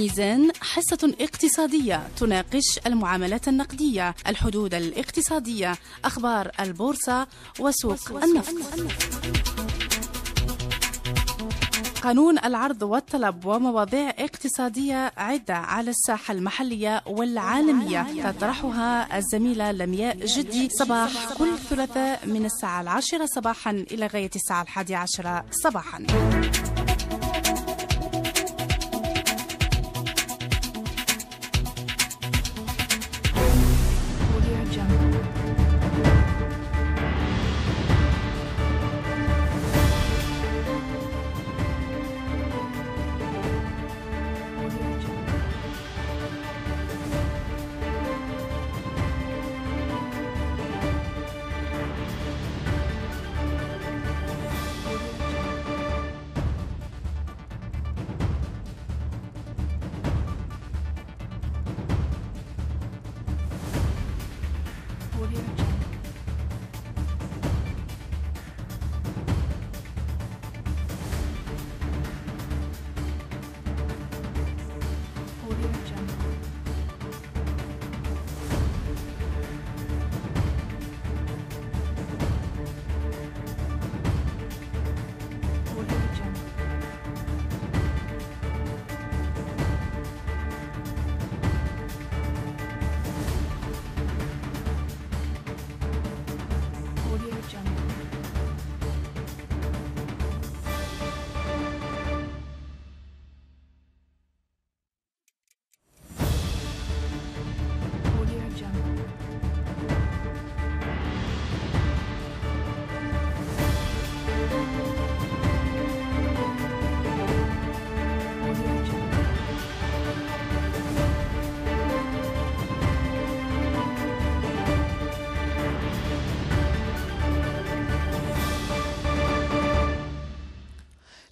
ميزان حصة اقتصادية تناقش المعاملات النقدية، الحدود الاقتصادية، أخبار البورصة وسوق النفط. قانون العرض والطلب ومواضيع اقتصادية عدة على الساحة المحلية والعالمية تطرحها الزميلة لمياء جدي صباح كل ثلاثاء من الساعة العاشرة صباحا إلى غاية الساعة الحادية عشرة صباحا.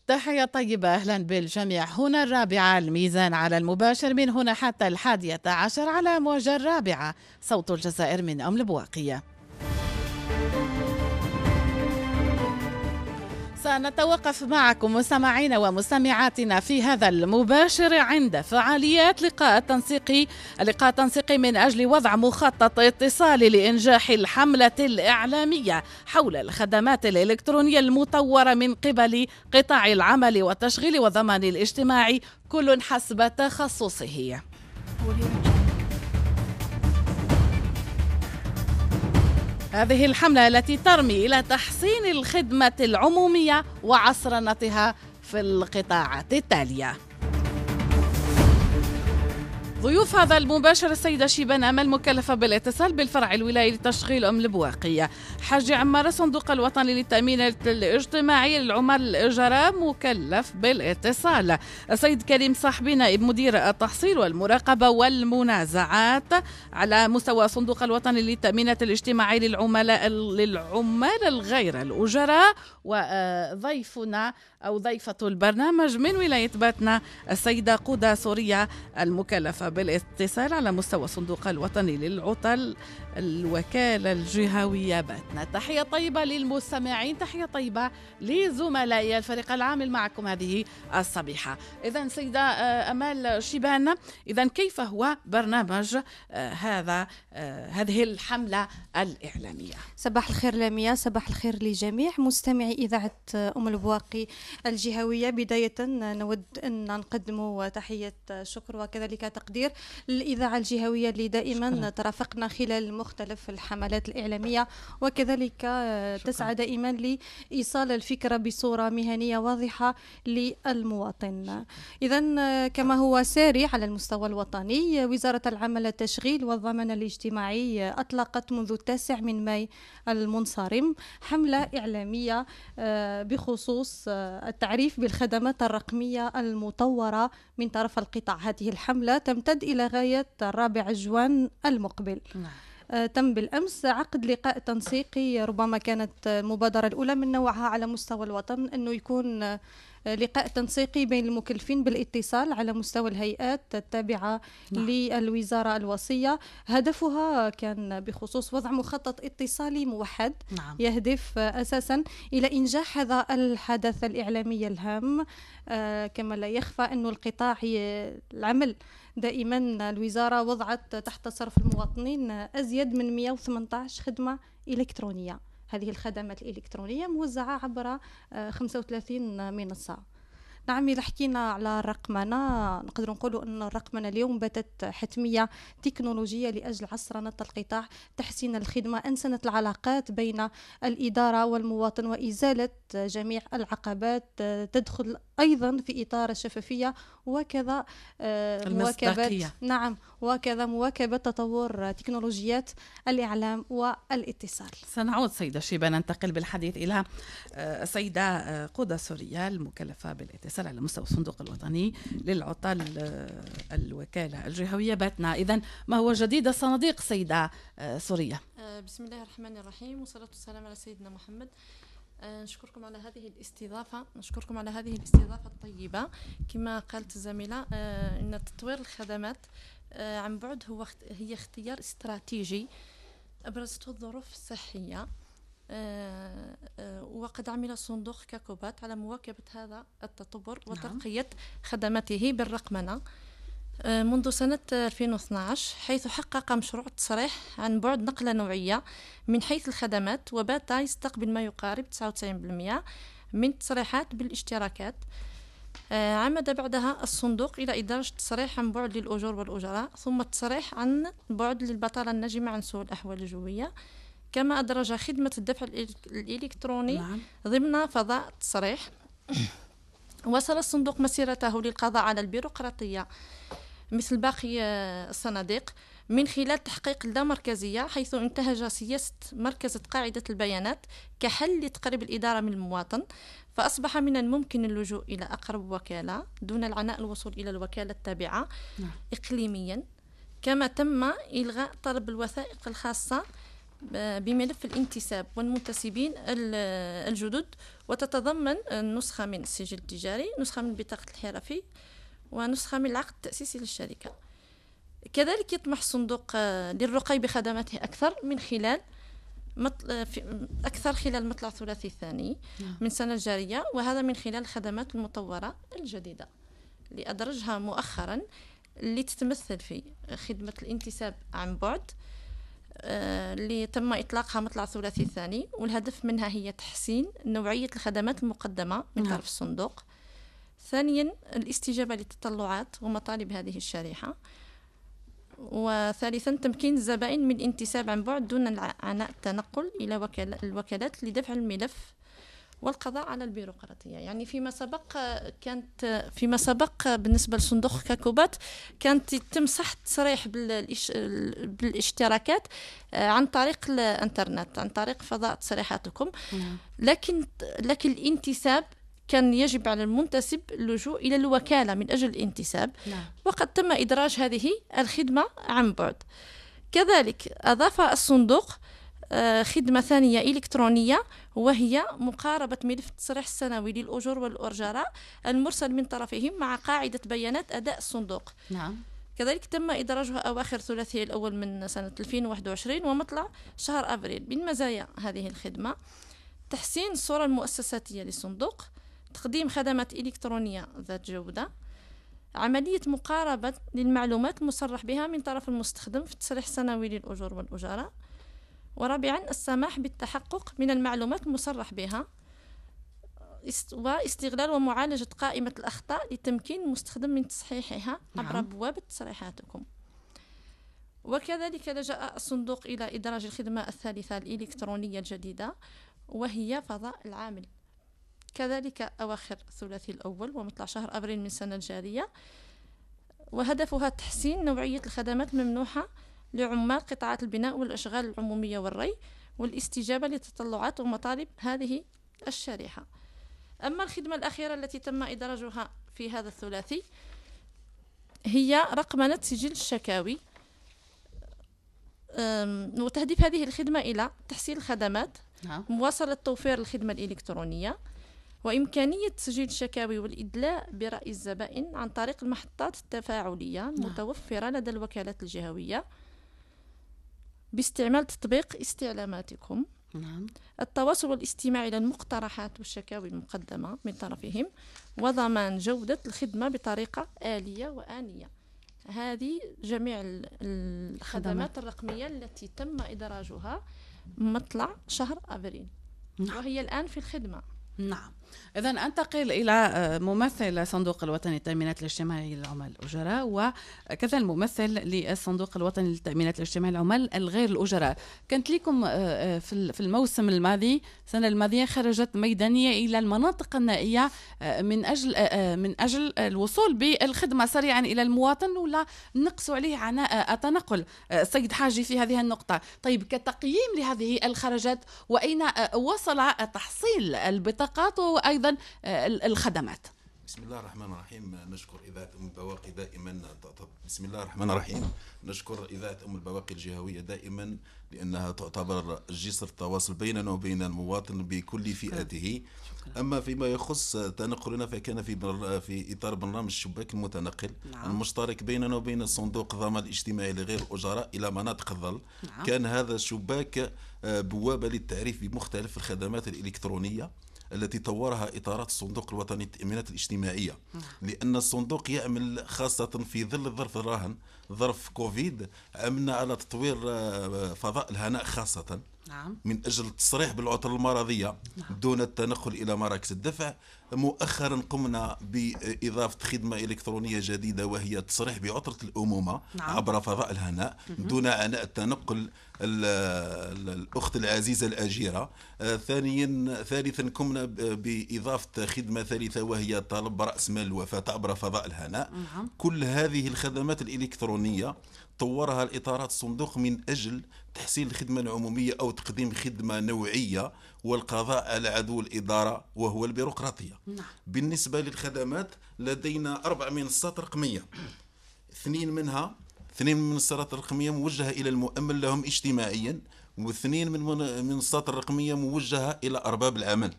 تحية طيبة أهلا بالجميع هنا الرابعة الميزان على المباشر من هنا حتى الحادية عشر على موجة الرابعة صوت الجزائر من أم البواقية سنتوقف معكم مستمعينا ومستمعاتنا في هذا المباشر عند فعاليات لقاء التنسيقي اللقاء التنسيقي من أجل وضع مخطط اتصالي لإنجاح الحملة الإعلامية حول الخدمات الإلكترونية المطورة من قبل قطاع العمل والتشغيل والضمان الاجتماعي كل حسب تخصصه هذه الحملة التي ترمي إلى تحسين الخدمة العمومية وعصرنتها في القطاعات التالية ضيوف هذا المباشر السيدة شيبان أمل مكلفة بالاتصال بالفرع الولايي لتشغيل أم البواقية حاج عمار صندوق الوطني للتأمين الاجتماعي للعمال الإجارة مكلف بالاتصال السيد كريم صاحبي نائب مدير التحصيل والمراقبة والمنازعات على مستوى صندوق الوطني للتأمينات الاجتماعي للعملاء للعمال الغير الأجراء وضيفنا أو ضيفة البرنامج من ولاية باتنا السيدة قودة سوريا المكلفة بالاتصال على مستوى الصندوق الوطني للعطل الوكالة الجهوية باتنا تحية طيبة للمستمعين تحية طيبة لزملائي الفريق العامل معكم هذه الصبيحة إذا سيدة آه، أمال شيبان إذا كيف هو برنامج آه، هذا آه، هذه الحملة الإعلامية صباح الخير لامية صباح الخير لجميع مستمعي إذاعة أم البواقي الجهوية بداية نود أن نقدم تحية شكر وكذلك تقديم القدير الإذاعة الجهوية اللي دائما شكرا. ترافقنا خلال مختلف الحملات الإعلامية وكذلك آه، شكرا. تسعى دائما لإيصال الفكرة بصورة مهنية واضحة للمواطن إذا آه، كما هو ساري على المستوى الوطني وزارة العمل التشغيل والضمان الاجتماعي آه، أطلقت منذ التاسع من ماي المنصرم حملة إعلامية بخصوص التعريف بالخدمات الرقمية المطورة من طرف القطاع هذه الحملة تم تمتد إلى غاية الرابع جوان المقبل نعم. آه، تم بالامس عقد لقاء تنسيقي ربما كانت المبادره الاولى من نوعها على مستوى الوطن انه يكون آه، لقاء تنسيقي بين المكلفين بالاتصال على مستوى الهيئات التابعه نعم. للوزاره الوصيه هدفها كان بخصوص وضع مخطط اتصالي موحد نعم. يهدف اساسا الى انجاح هذا الحدث الاعلامي الهام آه، كما لا يخفى أن القطاع العمل دائما الوزارة وضعت تحت صرف المواطنين أزيد من 118 خدمة إلكترونية هذه الخدمات الإلكترونية موزعة عبر 35 منصة نعم إذا حكينا على الرقمنة نقدر نقولوا أن الرقمنة اليوم باتت حتمية تكنولوجية لأجل عصرنة القطاع تحسين الخدمة أنسنة العلاقات بين الإدارة والمواطن وإزالة جميع العقبات تدخل أيضا في إطار الشفافية وكذا آه، المصداقية. نعم وكذا مواكبة تطور تكنولوجيات الإعلام والاتصال سنعود سيدة شيبة ننتقل بالحديث إلى آه، سيدة آه، قودة سوريا المكلفة بالاتصال على مستوى الصندوق الوطني للعطل آه، الوكالة الجهوية باتنا إذا ما هو جديد الصناديق سيدة سوريا بسم الله الرحمن الرحيم والصلاة والسلام على سيدنا محمد آه، نشكركم على هذه الاستضافة نشكركم على هذه الاستضافة الطيبة كما قالت الزميلة آه، إن تطوير الخدمات آه، عن بعد هو هي اختيار استراتيجي أبرزته الظروف الصحية وقد عمل صندوق كاكوبات على مواكبة هذا التطور نعم. وترقية خدماته بالرقمنة آه، منذ سنة 2012 حيث حقق مشروع التصريح عن بعد نقلة نوعية من حيث الخدمات وبات يستقبل ما يقارب 99% من التصريحات بالاشتراكات آه، عمد بعدها الصندوق إلى إدارة التصريح عن بعد للأجور والأجراء ثم التصريح عن بعد للبطالة الناجمة عن سوء الأحوال الجوية كما أدرج خدمة الدفع الإلكتروني نعم. ضمن فضاء التصريح وصل الصندوق مسيرته للقضاء على البيروقراطية مثل باقي آه، الصناديق من خلال تحقيق لا مركزية حيث انتهج سياسة مركزة قاعدة البيانات كحل لتقريب الإدارة من المواطن فأصبح من الممكن اللجوء إلى أقرب وكالة دون العناء الوصول إلى الوكالة التابعة نعم. إقليميا كما تم إلغاء طلب الوثائق الخاصة آه، بملف الانتساب والمنتسبين الجدد وتتضمن النسخة من السجل التجاري نسخة من بطاقة الحرفي ونسخة من العقد التأسيسي للشركة كذلك يطمح الصندوق آه، للرقي بخدماته أكثر من خلال آه، أكثر خلال مطلع ثلاثي الثاني نعم. من السنة الجارية وهذا من خلال الخدمات المطورة الجديدة اللي أدرجها مؤخرا اللي تتمثل في خدمة الانتساب عن بعد اللي آه، تم إطلاقها مطلع ثلاثي الثاني والهدف منها هي تحسين نوعية الخدمات المقدمة من نعم. طرف الصندوق ثانيا الاستجابة للتطلعات ومطالب هذه الشريحة وثالثا تمكين الزبائن من الانتساب عن بعد دون عناء التنقل إلى الوكالات لدفع الملف والقضاء على البيروقراطية يعني فيما سبق كانت فيما سبق بالنسبة لصندوق كاكوبات كانت يتم صح التصريح بالاشتراكات آه، عن طريق الانترنت عن طريق فضاء تصريحاتكم نعم. لكن لكن الانتساب كان يجب على المنتسب اللجوء إلى الوكالة من أجل الانتساب نعم. وقد تم إدراج هذه الخدمة عن بعد كذلك أضاف الصندوق آه، خدمة ثانية إلكترونية وهي مقاربة ملف التصريح السنوي للأجور والأرجراء المرسل من طرفهم مع قاعدة بيانات أداء الصندوق نعم كذلك تم إدراجها أواخر ثلاثي الأول من سنة 2021 ومطلع شهر أبريل من مزايا هذه الخدمة تحسين الصورة المؤسساتية للصندوق تقديم خدمات إلكترونية ذات جودة عملية مقاربة للمعلومات المصرح بها من طرف المستخدم في التصريح السنوي للأجور والأجارة ورابعا السماح بالتحقق من المعلومات المصرح بها واستغلال ومعالجة قائمة الأخطاء لتمكين المستخدم من تصحيحها نعم. عبر نعم. بوابة تصريحاتكم وكذلك لجأ الصندوق إلى إدراج الخدمة الثالثة الإلكترونية الجديدة وهي فضاء العامل كذلك أواخر الثلاثي الأول ومطلع شهر أبريل من السنة الجارية وهدفها تحسين نوعية الخدمات الممنوحة لعمال قطاعات البناء والأشغال العمومية والري والاستجابة لتطلعات ومطالب هذه الشريحة أما الخدمة الأخيرة التي تم إدراجها في هذا الثلاثي هي رقمنة سجل الشكاوي وتهدف هذه الخدمة إلى تحسين الخدمات نعم. مواصلة توفير الخدمة الإلكترونية وإمكانية تسجيل الشكاوي والإدلاء برأي الزبائن عن طريق المحطات التفاعلية نعم. المتوفرة لدى الوكالات الجهوية باستعمال تطبيق استعلاماتكم نعم. التواصل والاستماع إلى المقترحات والشكاوي المقدمة من طرفهم وضمان جودة الخدمة بطريقة آلية وآنية هذه جميع الخدمات الرقمية التي تم إدراجها مطلع شهر أبريل نعم. وهي الآن في الخدمة نعم إذا أنتقل إلى آه، ممثل الصندوق الوطني للتأمينات الاجتماعية للعمال الأجراء وكذا الممثل للصندوق الوطني للتأمينات الاجتماعية للعمال الغير الأجراء كانت لكم آه، آه، في الموسم الماضي السنة الماضية خرجت ميدانية إلى المناطق النائية من أجل من أجل الوصول بالخدمة سريعا إلى المواطن ولا نقص عليه عناء التنقل السيد حاجي في هذه النقطة طيب كتقييم لهذه الخرجات وأين وصل تحصيل البطاقات وايضا آه، الخدمات بسم الله الرحمن الرحيم نشكر إذاعة أم البواقي دائما بسم الله الرحمن الرحيم نشكر إذاعة أم البواقي الجهوية دائما لأنها تعتبر جسر التواصل بيننا وبين المواطن بكل فئاته أما فيما يخص تنقلنا فكان في بر... في إطار برنامج الشباك المتنقل نعم. المشترك بيننا وبين صندوق الضمان الاجتماعي لغير الأجراء إلى مناطق الظل نعم. كان هذا الشباك آه، بوابة للتعريف بمختلف الخدمات الإلكترونية التي طورها إطارات الصندوق الوطني للتأمينات الاجتماعية لأن الصندوق يعمل خاصة في ظل الظرف الراهن ظرف كوفيد عملنا على تطوير آه، فضاء الهناء خاصة نعم. من أجل التصريح بالعطل المرضية نعم. دون التنقل إلى مراكز الدفع مؤخرا قمنا بإضافة خدمة إلكترونية جديدة وهي تصريح بعطرة الأمومة نعم. عبر فضاء الهناء دون عناء التنقل الأخت العزيزة الأجيرة آه، ثانيا ثالثا قمنا بإضافة خدمة ثالثة وهي طلب رأس مال الوفاة عبر فضاء الهناء نعم. كل هذه الخدمات الإلكترونية طورها الاطارات الصندوق من اجل تحسين الخدمه العموميه او تقديم خدمه نوعيه والقضاء على عدو الاداره وهو البيروقراطيه. نعم. بالنسبه للخدمات لدينا اربع منصات رقميه. اثنين منها اثنين من المنصات الرقميه موجهه الى المؤمن لهم اجتماعيا واثنين من المنصات الرقميه موجهه الى ارباب العمل.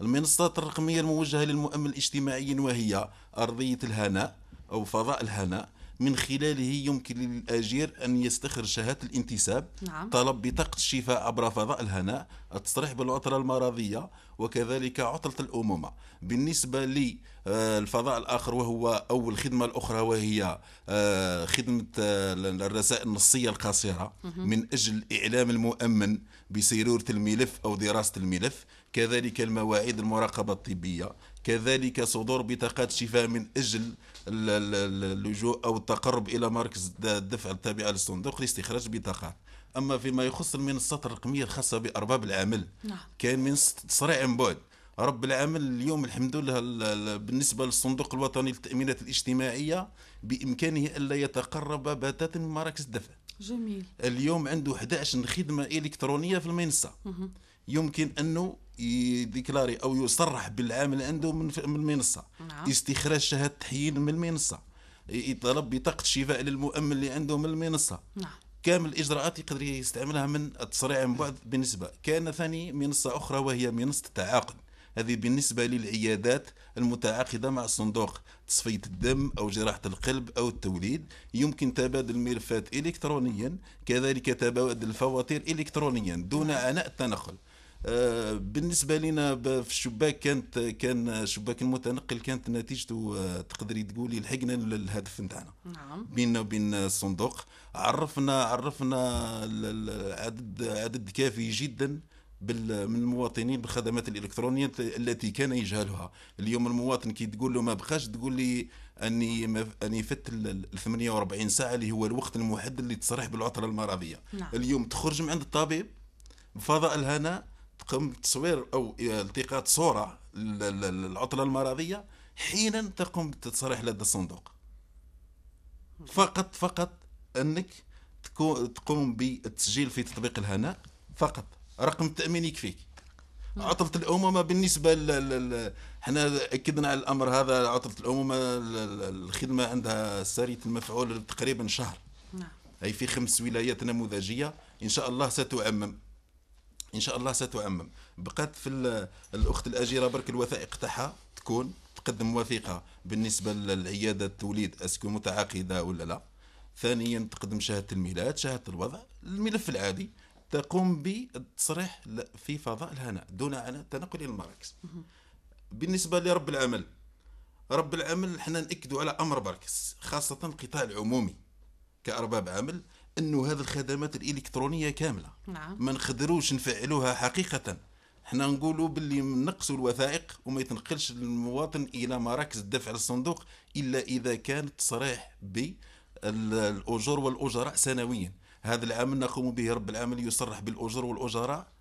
المنصات الرقميه الموجهه للمؤمن اجتماعيا وهي ارضيه الهناء او فضاء الهناء من خلاله يمكن للأجير أن يستخرج شهادة الانتساب نعم. طلب بطاقة الشفاء عبر فضاء الهناء التصريح بالعطلة المرضية وكذلك عطلة الأمومة بالنسبة لي آه، الفضاء الاخر وهو او الخدمه الاخرى وهي آه، خدمه آه، الرسائل النصيه القصيره من اجل اعلام المؤمن بسيروره الملف او دراسه الملف كذلك المواعيد المراقبه الطبيه كذلك صدور بطاقات شفاء من أجل اللجوء أو التقرب إلى مركز الدفع التابعة للصندوق لاستخراج بطاقات أما فيما يخص المنصات الرقمية الخاصة بأرباب العمل نعم. كان من عن بعد رب العمل اليوم الحمد لله بالنسبة للصندوق الوطني للتأمينات الاجتماعية بإمكانه ألا يتقرب بتاتا من مراكز الدفع جميل اليوم عنده 11 خدمة إلكترونية في المنصة مه. يمكن أنه يديكلاري او يصرح بالعامل عنده من المنصه نعم. استخراج شهاده تحيين من المنصه يطلب بطاقه شفاء للمؤمن اللي عنده من المنصه نعم. كامل الاجراءات يقدر يستعملها من التصريع من بعد بالنسبه كان ثاني منصه اخرى وهي منصه التعاقد هذه بالنسبة للعيادات المتعاقدة مع الصندوق تصفية الدم أو جراحة القلب أو التوليد يمكن تبادل الملفات إلكترونيا كذلك تبادل الفواتير إلكترونيا دون عناء نعم. التنقل آه، بالنسبه لنا في الشباك كانت كان الشباك المتنقل كانت نتيجته آه، تقدري تقولي لحقنا الهدف نتاعنا نعم بيننا وبين الصندوق عرفنا عرفنا عدد عدد كافي جدا من المواطنين بالخدمات الالكترونيه التي كان يجهلها اليوم المواطن كي تقول له ما بقاش تقول لي اني اني فت ال 48 ساعه اللي هو الوقت المحدد اللي تصرح بالعطله المرضيه نعم. اليوم تخرج من عند الطبيب بفضاء الهناء تقوم بتصوير او التقاط صوره للعطله المرضيه حينا تقوم بالتصريح لدى الصندوق فقط فقط انك تقوم بالتسجيل في تطبيق الهناء فقط رقم التامين يكفيك عطلة الأمومة بالنسبة ل حنا أكدنا على الأمر هذا عطلة الأمومة الخدمة عندها سارية المفعول تقريبا شهر نعم. أي في خمس ولايات نموذجية إن شاء الله ستعمم ان شاء الله ستعمم بقات في الاخت الاجيره برك الوثائق تاعها تكون تقدم وثيقه بالنسبه للعياده التوليد اسكو متعاقده ولا لا ثانيا تقدم شهاده الميلاد شهاده الوضع الملف العادي تقوم بالتصريح في فضاء الهناء دون عن تنقل الى المراكز بالنسبه لرب العمل رب العمل حنا ناكدوا على امر برك خاصه القطاع العمومي كارباب عمل انه هذه الخدمات الالكترونيه كامله نعم. ما نقدروش نفعلوها حقيقه احنا نقولوا باللي نقصوا الوثائق وما يتنقلش المواطن الى مراكز الدفع للصندوق الا اذا كان تصريح بالاجور والاجراء سنويا هذا العام نقوم به رب العمل يصرح بالاجور والاجراء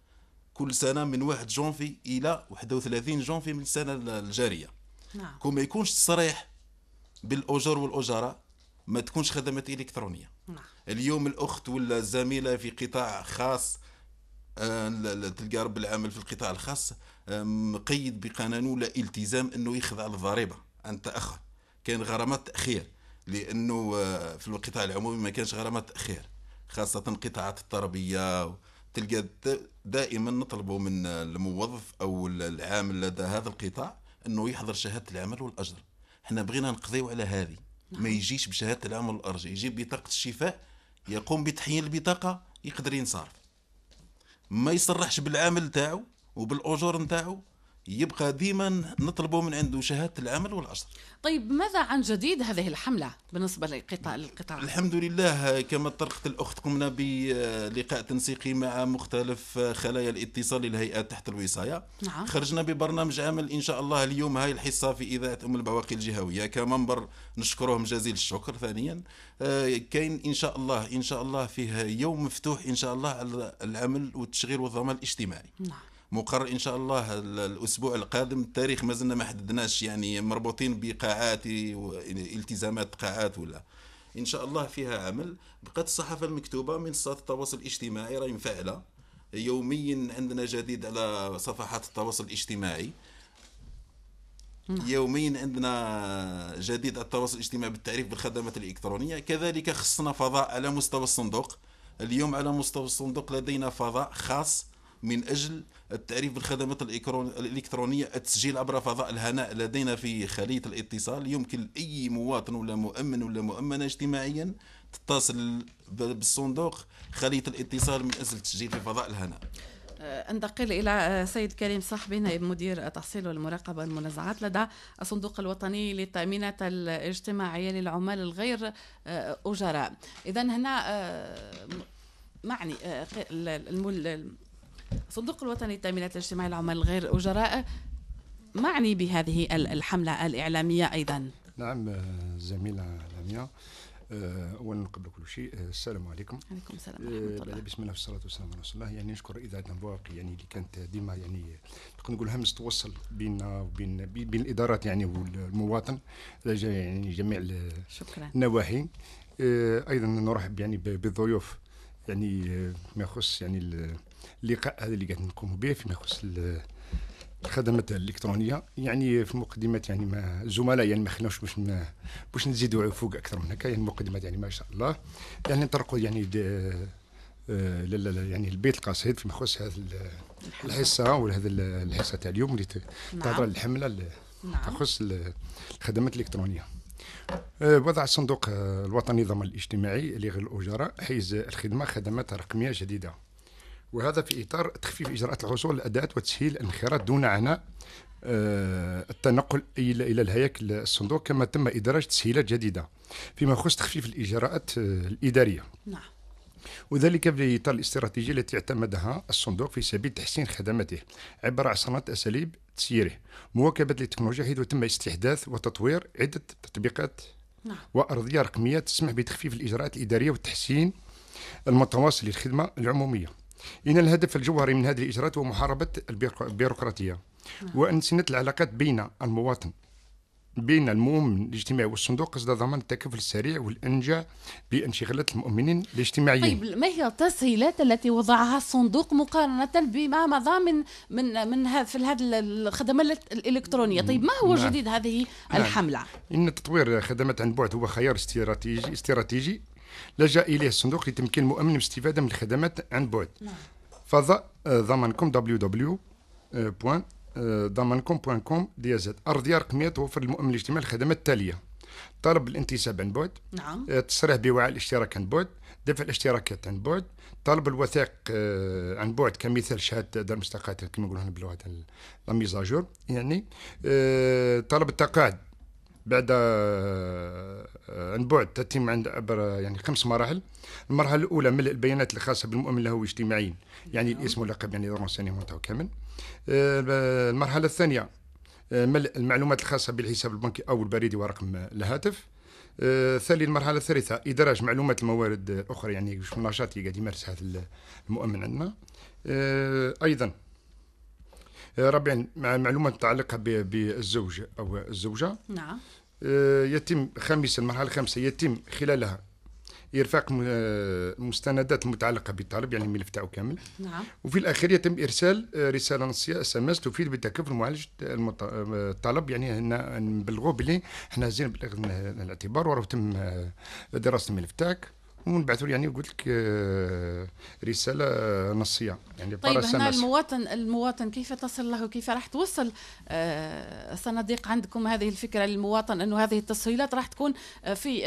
كل سنه من 1 جونفي الى 31 جونفي من السنه الجاريه نعم. كون ما يكونش تصريح بالاجور والاجراء ما تكونش خدمات الكترونيه اليوم الأخت ولا الزميلة في قطاع خاص آه، تلقى رب العمل في القطاع الخاص مقيد بقانون ولا التزام أنه يخضع للضريبة عن تأخر كان غرامات تأخير لأنه آه، في القطاع العمومي ما كانش غرامات تأخير خاصة قطاعات التربية تلقى دائما نطلبوا من الموظف أو العامل لدى هذا القطاع أنه يحضر شهادة العمل والأجر احنا بغينا نقضيو على هذه ما نعم. يجيش بشهاده العمل والاجر يجي بطاقه الشفاء يقوم بتحيين البطاقه يقدر ينصرف ما يصرحش بالعمل نتاعو وبالاجور نتاعو يبقى ديما نطلبوا من عنده شهاده العمل والاجر. طيب ماذا عن جديد هذه الحمله بالنسبه للقطاع القطاع؟ الحمد لله كما طرقت الاخت قمنا بلقاء تنسيقي مع مختلف خلايا الاتصال للهيئات تحت الوصايه. نعم. خرجنا ببرنامج عمل ان شاء الله اليوم هاي الحصه في اذاعه ام البواقي الجهويه كمنبر نشكرهم جزيل الشكر ثانيا آه، كاين ان شاء الله ان شاء الله فيه يوم مفتوح ان شاء الله على العمل والتشغيل والضمان الاجتماعي. نعم. مقرر ان شاء الله الاسبوع القادم التاريخ ما زلنا ما حددناش يعني مربوطين بقاعات التزامات قاعات ولا ان شاء الله فيها عمل بقت الصحافه المكتوبه منصات التواصل الاجتماعي راهي مفعله يوميا عندنا جديد على صفحات التواصل الاجتماعي يوميا عندنا جديد التواصل الاجتماعي بالتعريف بالخدمات الالكترونيه كذلك خصنا فضاء على مستوى الصندوق اليوم على مستوى الصندوق لدينا فضاء خاص من أجل التعريف بالخدمات الإلكترونية التسجيل عبر فضاء الهناء لدينا في خلية الاتصال يمكن أي مواطن ولا مؤمن ولا مؤمنة اجتماعيا تتصل بالصندوق خلية الاتصال من أجل التسجيل في فضاء الهناء أه، انتقل الى أه، سيد كريم صاحبي نائب مدير التحصيل والمراقبه المنازعات لدى الصندوق الوطني للتامينات الاجتماعيه للعمال الغير أه، اجراء اذا هنا معني صندوق الوطني للتأمينات الاجتماعي العمال الغير أجراء معني بهذه الحملة الإعلامية أيضا نعم آه، زميلة لمياء اولا آه، قبل كل شيء آه، السلام عليكم عليكم السلام ورحمه الله بسم الله والصلاه والسلام على رسول الله يعني نشكر اذاعه نبواق يعني اللي كانت ديما يعني نقول همس توصل بيننا وبين بين الادارات يعني والمواطن يعني جميع شكرا النواحي ايضا نرحب يعني بالضيوف يعني ما يخص يعني اللقاء هذا اللي قاعد نقوم به فيما يخص الخدمات الالكترونيه يعني في المقدمات يعني ما زملاء يعني ما خلناوش باش باش نزيدوا فوق اكثر من هكا يعني المقدمات يعني ما شاء الله يعني نطرقوا يعني آه، يعني البيت القصيد فيما يخص هذا الحصه ولا الحصه تاع اليوم اللي نعم. تهضر الحمله اللي نعم. تخص الخدمات الالكترونيه آه، وضع الصندوق آه، الوطني للضمان الاجتماعي لغير الاجراء حيز الخدمه خدمات رقميه جديده وهذا في اطار تخفيف اجراءات الحصول الاداءات وتسهيل الانخراط دون عناء آه، التنقل الى الى الهياكل الصندوق كما تم ادراج تسهيلات جديده فيما يخص تخفيف الاجراءات آه، الاداريه. نعم. وذلك في اطار الاستراتيجيه التي اعتمدها الصندوق في سبيل تحسين خدماته عبر عصرات اساليب تسييره مواكبه للتكنولوجيا حيث تم استحداث وتطوير عده تطبيقات نعم. وارضيه رقميه تسمح بتخفيف الاجراءات الاداريه والتحسين المتواصل للخدمه العموميه. إن الهدف الجوهري من هذه الإجراءات هو محاربة البيروقراطية نعم. وأن سنة العلاقات بين المواطن بين المؤمن الاجتماعي والصندوق قصد ضمان التكافل السريع والانجع بانشغالات المؤمنين الاجتماعيين. طيب ما هي التسهيلات التي وضعها الصندوق مقارنه بما مضى من من من في هذه الخدمات الالكترونيه، طيب ما هو نعم. جديد هذه نعم. الحمله؟ ان تطوير خدمات عن بعد هو خيار استراتيجي استراتيجي لجأ إليه الصندوق لتمكين من الاستفادة من الخدمات عن بعد فضاء كوم www.ضمنكم.com زد أرضية رقمية توفر للمؤمن الاجتماعي الخدمات التالية طلب الانتساب عن بعد نعم آه، تصريح بوعاء الاشتراك عن بعد دفع الاشتراكات عن بعد طلب الوثائق آه، عن بعد كمثال شهاده دار مستقاتل كما نقولوا هنا باللغه لا يعني آه، طلب التقاعد بعد آه، آه، عن بعد تتم عند عبر آه، يعني خمس مراحل المرحله الاولى ملء البيانات الخاصه بالمؤمن له اجتماعيا يعني نعم. الاسم واللقب يعني الرونسينيمون تاعو كامل المرحله الثانيه ملء المعلومات الخاصه بالحساب البنكي او البريدي ورقم الهاتف ثاني المرحله الثالثه ادراج معلومات الموارد الاخرى يعني شنو النشاط اللي قاعد يمارس هذا المؤمن عندنا ايضا آه، رابعا مع متعلقه بالزوج او الزوجه نعم آه، يتم خامسا المرحله الخامسه يتم خلالها ارفاق آه، مستندات متعلقه بالطالب يعني الملف تاعو كامل نعم وفي الاخير يتم ارسال رساله نصيه اس ام اس تفيد بتكافل معالجه الطلب يعني هنا نبلغوه بلي احنا زين بالاعتبار وراه تم دراسه الملف تاعك ونبعثوا يعني قلت لك آه، رساله نصيه يعني طيب هنا المواطن المواطن كيف تصل له كيف راح توصل آه، صناديق عندكم هذه الفكره للمواطن انه هذه التسهيلات راح تكون آه، في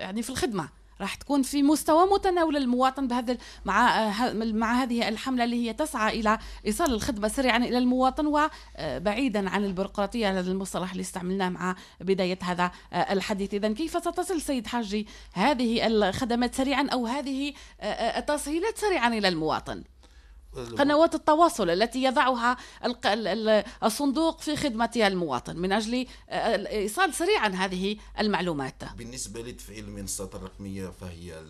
يعني في الخدمه راح تكون في مستوى متناول المواطن بهذا مع آه، مع هذه الحمله اللي هي تسعى الى ايصال الخدمه سريعا يعني الى المواطن وبعيدا آه، عن البيروقراطيه هذا المصطلح اللي استعملناه مع بدايه هذا آه، الحديث اذا كيف ستصل سيد حاجي هذه الخدمات سريعا او هذه التسهيلات سريعا الى المواطن قنوات التواصل التي يضعها الصندوق في خدمتها المواطن من أجل آه، إيصال سريعا هذه المعلومات بالنسبة لتفعيل المنصات الرقمية فهي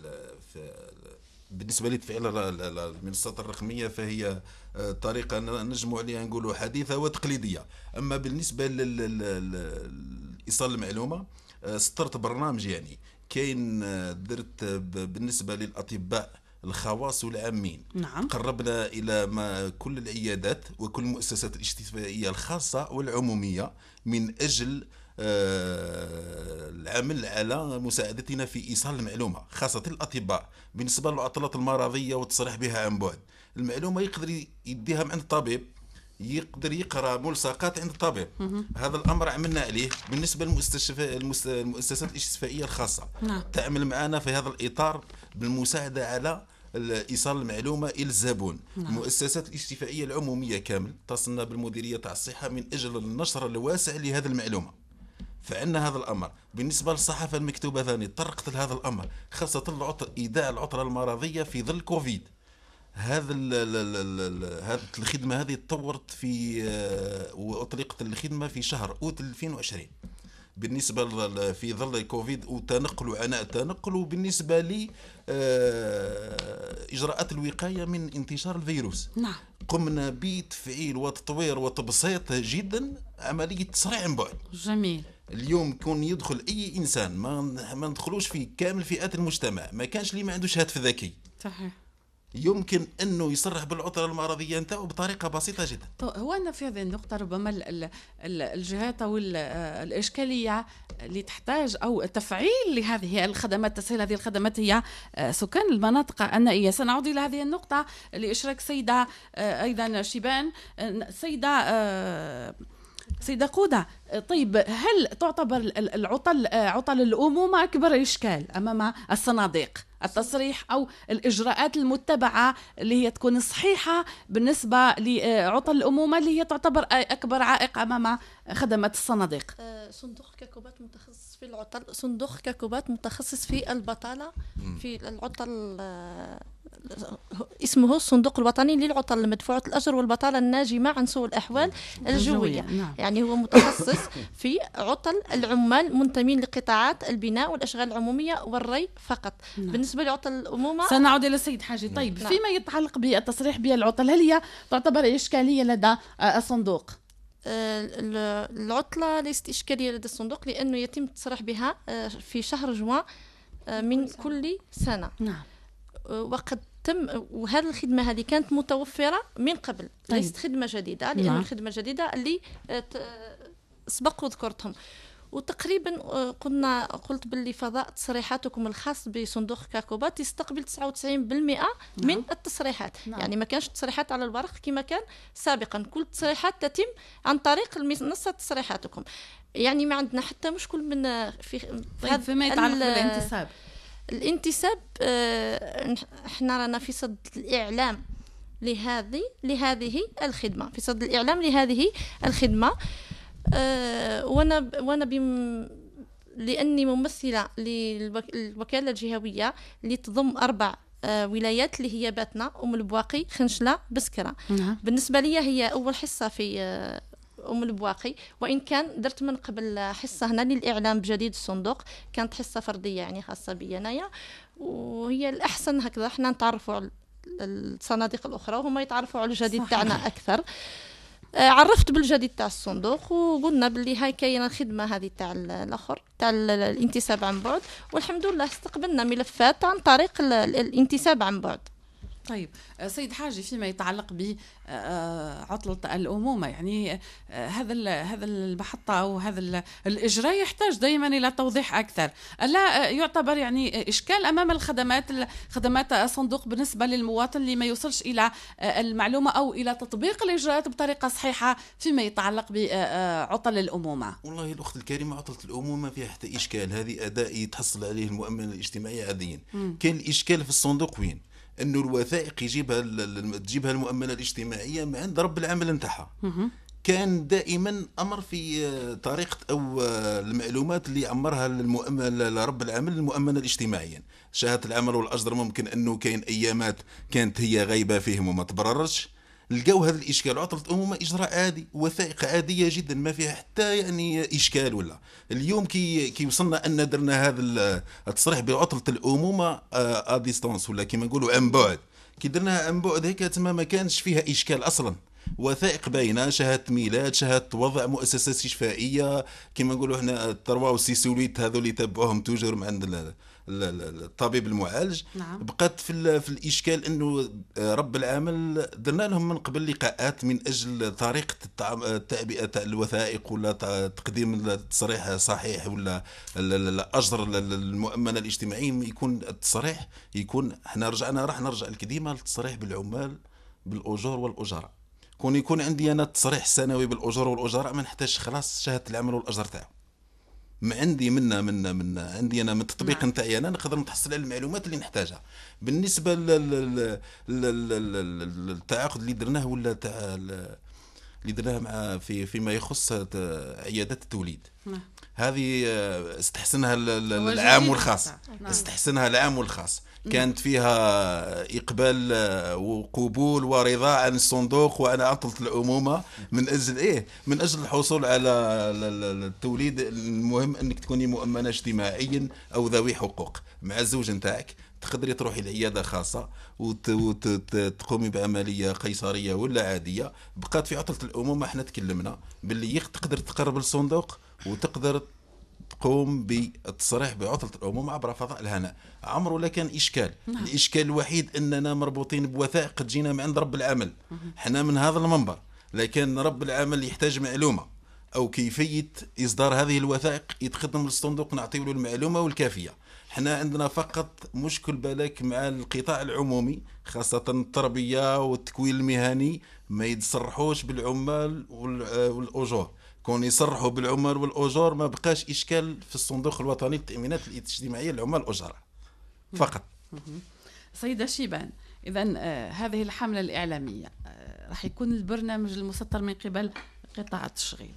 بالنسبة لتفعيل المنصات الرقمية فهي آه، طريقة نجمع عليها نقولوا حديثة وتقليدية أما بالنسبة لإيصال المعلومة آه، سطرت برنامج يعني كاين درت بالنسبة للأطباء الخواص والعامين نعم. قربنا إلى ما كل العيادات وكل المؤسسات الاجتماعية الخاصة والعمومية من أجل آه، العمل على مساعدتنا في ايصال المعلومه خاصه الاطباء بالنسبه للعطلات المرضيه والتصريح بها عن بعد المعلومه يقدر يديها من عند الطبيب يقدر يقرا ملصقات عند الطبيب هذا الامر عملنا عليه بالنسبه للمستشفى المؤسسات الاستشفائيه الخاصه نعم. تعمل معنا في هذا الاطار بالمساعده على ايصال المعلومه الى الزبون نعم. المؤسسات الاستشفائيه العموميه كامل اتصلنا بالمديريه تاع الصحه من اجل النشر الواسع لهذه المعلومه فعندنا هذا الامر بالنسبه للصحافه المكتوبه ثاني طرقت لهذا الامر خاصه العطر ايداع العطله المرضيه في ظل كوفيد هذا هذا الخدمه هذه تطورت في آه، واطلقت الخدمه في شهر اوت 2020 بالنسبه في ظل الكوفيد وتنقل عناء التنقل وبالنسبه لي آه، اجراءات الوقايه من انتشار الفيروس نعم قمنا بتفعيل وتطوير وتبسيط جدا عمليه تسريع عن بعد جميل اليوم كون يدخل اي انسان ما ما ندخلوش في كامل فئات المجتمع ما كانش اللي ما عندوش هاتف ذكي صحيح يمكن انه يصرح بالعطل المرضيه نتاعو بطريقه بسيطه جدا. طيب، هو انا في هذه النقطه ربما الجهات او آه، الاشكاليه اللي تحتاج او تفعيل لهذه الخدمات تسهيل هذه الخدمات هي آه، سكان المناطق النائيه سنعود الى هذه النقطه لاشراك سيده آه، ايضا شيبان سيده سيدة قودة طيب هل تعتبر العطل عطل الأمومة أكبر إشكال أمام الصناديق التصريح او الاجراءات المتبعه اللي هي تكون صحيحه بالنسبه لعطل الامومه اللي هي تعتبر اكبر عائق امام خدمه الصناديق. آه، صندوق كاكوبات متخصص في العطل، صندوق كاكوبات متخصص في البطاله في العطل آه، اسمه الصندوق الوطني للعطل مدفوعة الأجر والبطالة الناجمة عن سوء الأحوال نعم. الجوية نعم. يعني هو متخصص في عطل العمال منتمين لقطاعات البناء والأشغال العمومية والري فقط نعم. بالنسبة لعطل الأمومة سنعود إلى السيد حاجي طيب نعم. فيما يتعلق بالتصريح بالعطل هل هي تعتبر إشكالية لدى الصندوق؟ آه، العطلة ليست إشكالية لدى الصندوق لأنه يتم التصريح بها آه، في شهر جوان آه، من كل سنة نعم وقد تم وهذه الخدمه هذه كانت متوفره من قبل طيب. ليست خدمه جديده لان نعم. الخدمه الجديده اللي آه، سبق وذكرتهم وتقريبا آه، قلنا قلت باللي فضاء تصريحاتكم الخاص بصندوق كاكوبا يستقبل 99% نعم. من التصريحات نعم. يعني ما كانش تصريحات على الورق كما كان سابقا كل التصريحات تتم عن طريق منصه تصريحاتكم يعني ما عندنا حتى مشكل من آه، في طيب فيما يتعلق بالانتساب الانتساب آه، احنا رانا في صد الاعلام لهذه لهذه الخدمه في صد الاعلام لهذه الخدمه آه، وانا وانا بم لاني ممثله للوكاله الجهويه اللي تضم اربع آه، ولايات اللي هي باتنا ام البواقي خنشله بسكره نعم. بالنسبه لي هي اول حصه في ام البواقي وان كان درت من قبل حصه هنا للاعلام بجديد الصندوق كانت حصه فرديه يعني خاصه بي انايا وهي الاحسن هكذا حنا نتعرفوا على الصناديق الاخرى وهما يتعرفوا على الجديد تاعنا اكثر آه، عرفت بالجديد تاع الصندوق وقلنا باللي هاي كاينه الخدمه هذه تاع الاخر تاع الانتساب عن بعد والحمد لله استقبلنا ملفات عن طريق الانتساب عن بعد طيب آه، سيد حاجي فيما يتعلق بعطلة آه، آه، الأمومة يعني هذا هذا المحطة أو هذا الإجراء يحتاج دائما إلى توضيح أكثر ألا يعتبر يعني إشكال أمام الخدمات خدمات الصندوق بالنسبة للمواطن اللي ما يوصلش إلى المعلومة أو إلى تطبيق الإجراءات بطريقة صحيحة فيما يتعلق بعطل الأمومة والله الأخت الكريمة عطلة الأمومة فيها حتى إشكال هذه أداء يتحصل عليه المؤمن الاجتماعي عاديا كان الإشكال في الصندوق وين انه الوثائق يجيبها تجيبها المؤمنه الاجتماعيه من عند رب العمل نتاعها كان دائما امر في آه، طريقه او آه، المعلومات اللي عمرها للمؤمن لرب العمل المؤمنه الاجتماعيا شهاده العمل والاجر ممكن انه كاين ايامات كانت هي غايبه فيهم وما تبررش لقاو هذا الاشكال وعطلت الامومه اجراء عادي وثائق عاديه جدا ما فيها حتى يعني اشكال ولا اليوم كي كي وصلنا ان درنا هذا التصريح بعطله الامومه ا آه، ديستونس ولا كيما نقولوا عن بعد كي درناها عن بعد هيك تما ما كانش فيها اشكال اصلا وثائق باينه شهاده ميلاد شهاده وضع مؤسسات شفائيه كما نقولوا احنا الثروه والسيسوليت هذو اللي تبعوهم توجور من عند الطبيب المعالج نعم. بقات في, في الاشكال انه آه، رب العمل درنا لهم من قبل لقاءات من اجل طريقه التعبئه تاع الوثائق ولا تقديم التصريح صحيح ولا الاجر المؤمنه الاجتماعي يكون التصريح يكون احنا رجعنا راح نرجع القديمه للتصريح بالعمال بالاجور والاجراء كون يكون عندي انا التصريح السنوي بالاجور والاجراء ما نحتاجش خلاص شهاده العمل والاجر تاعو ما عندي منا منا منا عندي انا من التطبيق نعم. نتاعي انا نقدر نتحصل على المعلومات اللي نحتاجها بالنسبه للتعاقد اللي درناه ولا تاع اللي درناه مع في فيما يخص عيادات التوليد نعم. هذه آه، نعم. استحسنها العام والخاص استحسنها العام والخاص كانت فيها آه، إقبال آه، وقبول ورضا عن الصندوق وأنا أطلت الامومه من أجل إيه من أجل الحصول على التوليد المهم أنك تكوني مؤمنة اجتماعيا أو ذوي حقوق مع الزوج نتاعك تقدري تروحي لعياده خاصه وتقومي بعمليه قيصريه ولا عاديه بقات في عطله الامومه احنا تكلمنا باللي تقدر تقرب للصندوق وتقدر تقوم بالتصريح بعطلة العموم عبر فضاء الهناء عمره لا كان إشكال نعم. الإشكال الوحيد أننا مربوطين بوثائق جينا من عند رب العمل حنا من هذا المنبر لكن رب العمل يحتاج معلومة أو كيفية إصدار هذه الوثائق يتخدم للصندوق نعطيه له المعلومة والكافية حنا عندنا فقط مشكل بالك مع القطاع العمومي خاصة التربية والتكوين المهني ما يتصرحوش بالعمال والأجور كون يصرحوا بالعمر والاجور ما بقاش اشكال في الصندوق الوطني للتامينات الاجتماعيه للعمال الاجراء فقط سيده شيبان اذا آه هذه الحمله الاعلاميه آه راح يكون البرنامج المسطر من قبل قطاع التشغيل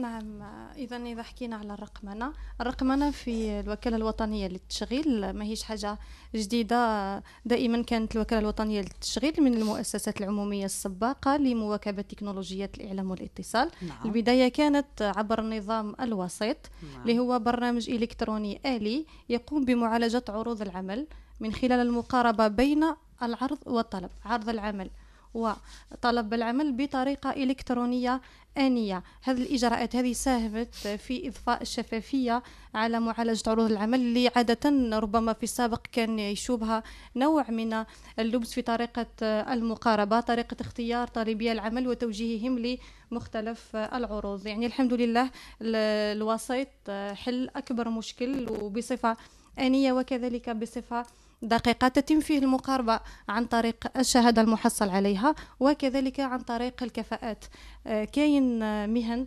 نعم اذا اذا حكينا على الرقمنه الرقمنه في الوكاله الوطنيه للتشغيل ماهيش حاجه جديده دائما كانت الوكاله الوطنيه للتشغيل من المؤسسات العموميه السباقه لمواكبه تكنولوجيات الاعلام والاتصال نعم. البدايه كانت عبر نظام الوسيط نعم. اللي نعم. هو برنامج الكتروني الي يقوم بمعالجه عروض العمل من خلال المقاربه بين العرض والطلب عرض العمل وطلب العمل بطريقة إلكترونية آنية هذه الإجراءات هذه ساهمت في إضفاء الشفافية على معالجة عروض العمل اللي عادة ربما في السابق كان يشوبها نوع من اللبس في طريقة المقاربة طريقة اختيار طالبي العمل وتوجيههم لمختلف العروض يعني الحمد لله الوسيط حل أكبر مشكل وبصفة آنية وكذلك بصفة دقيقة تتم فيه المقاربة عن طريق الشهادة المحصل عليها وكذلك عن طريق الكفاءات آه، كاين آه، مهن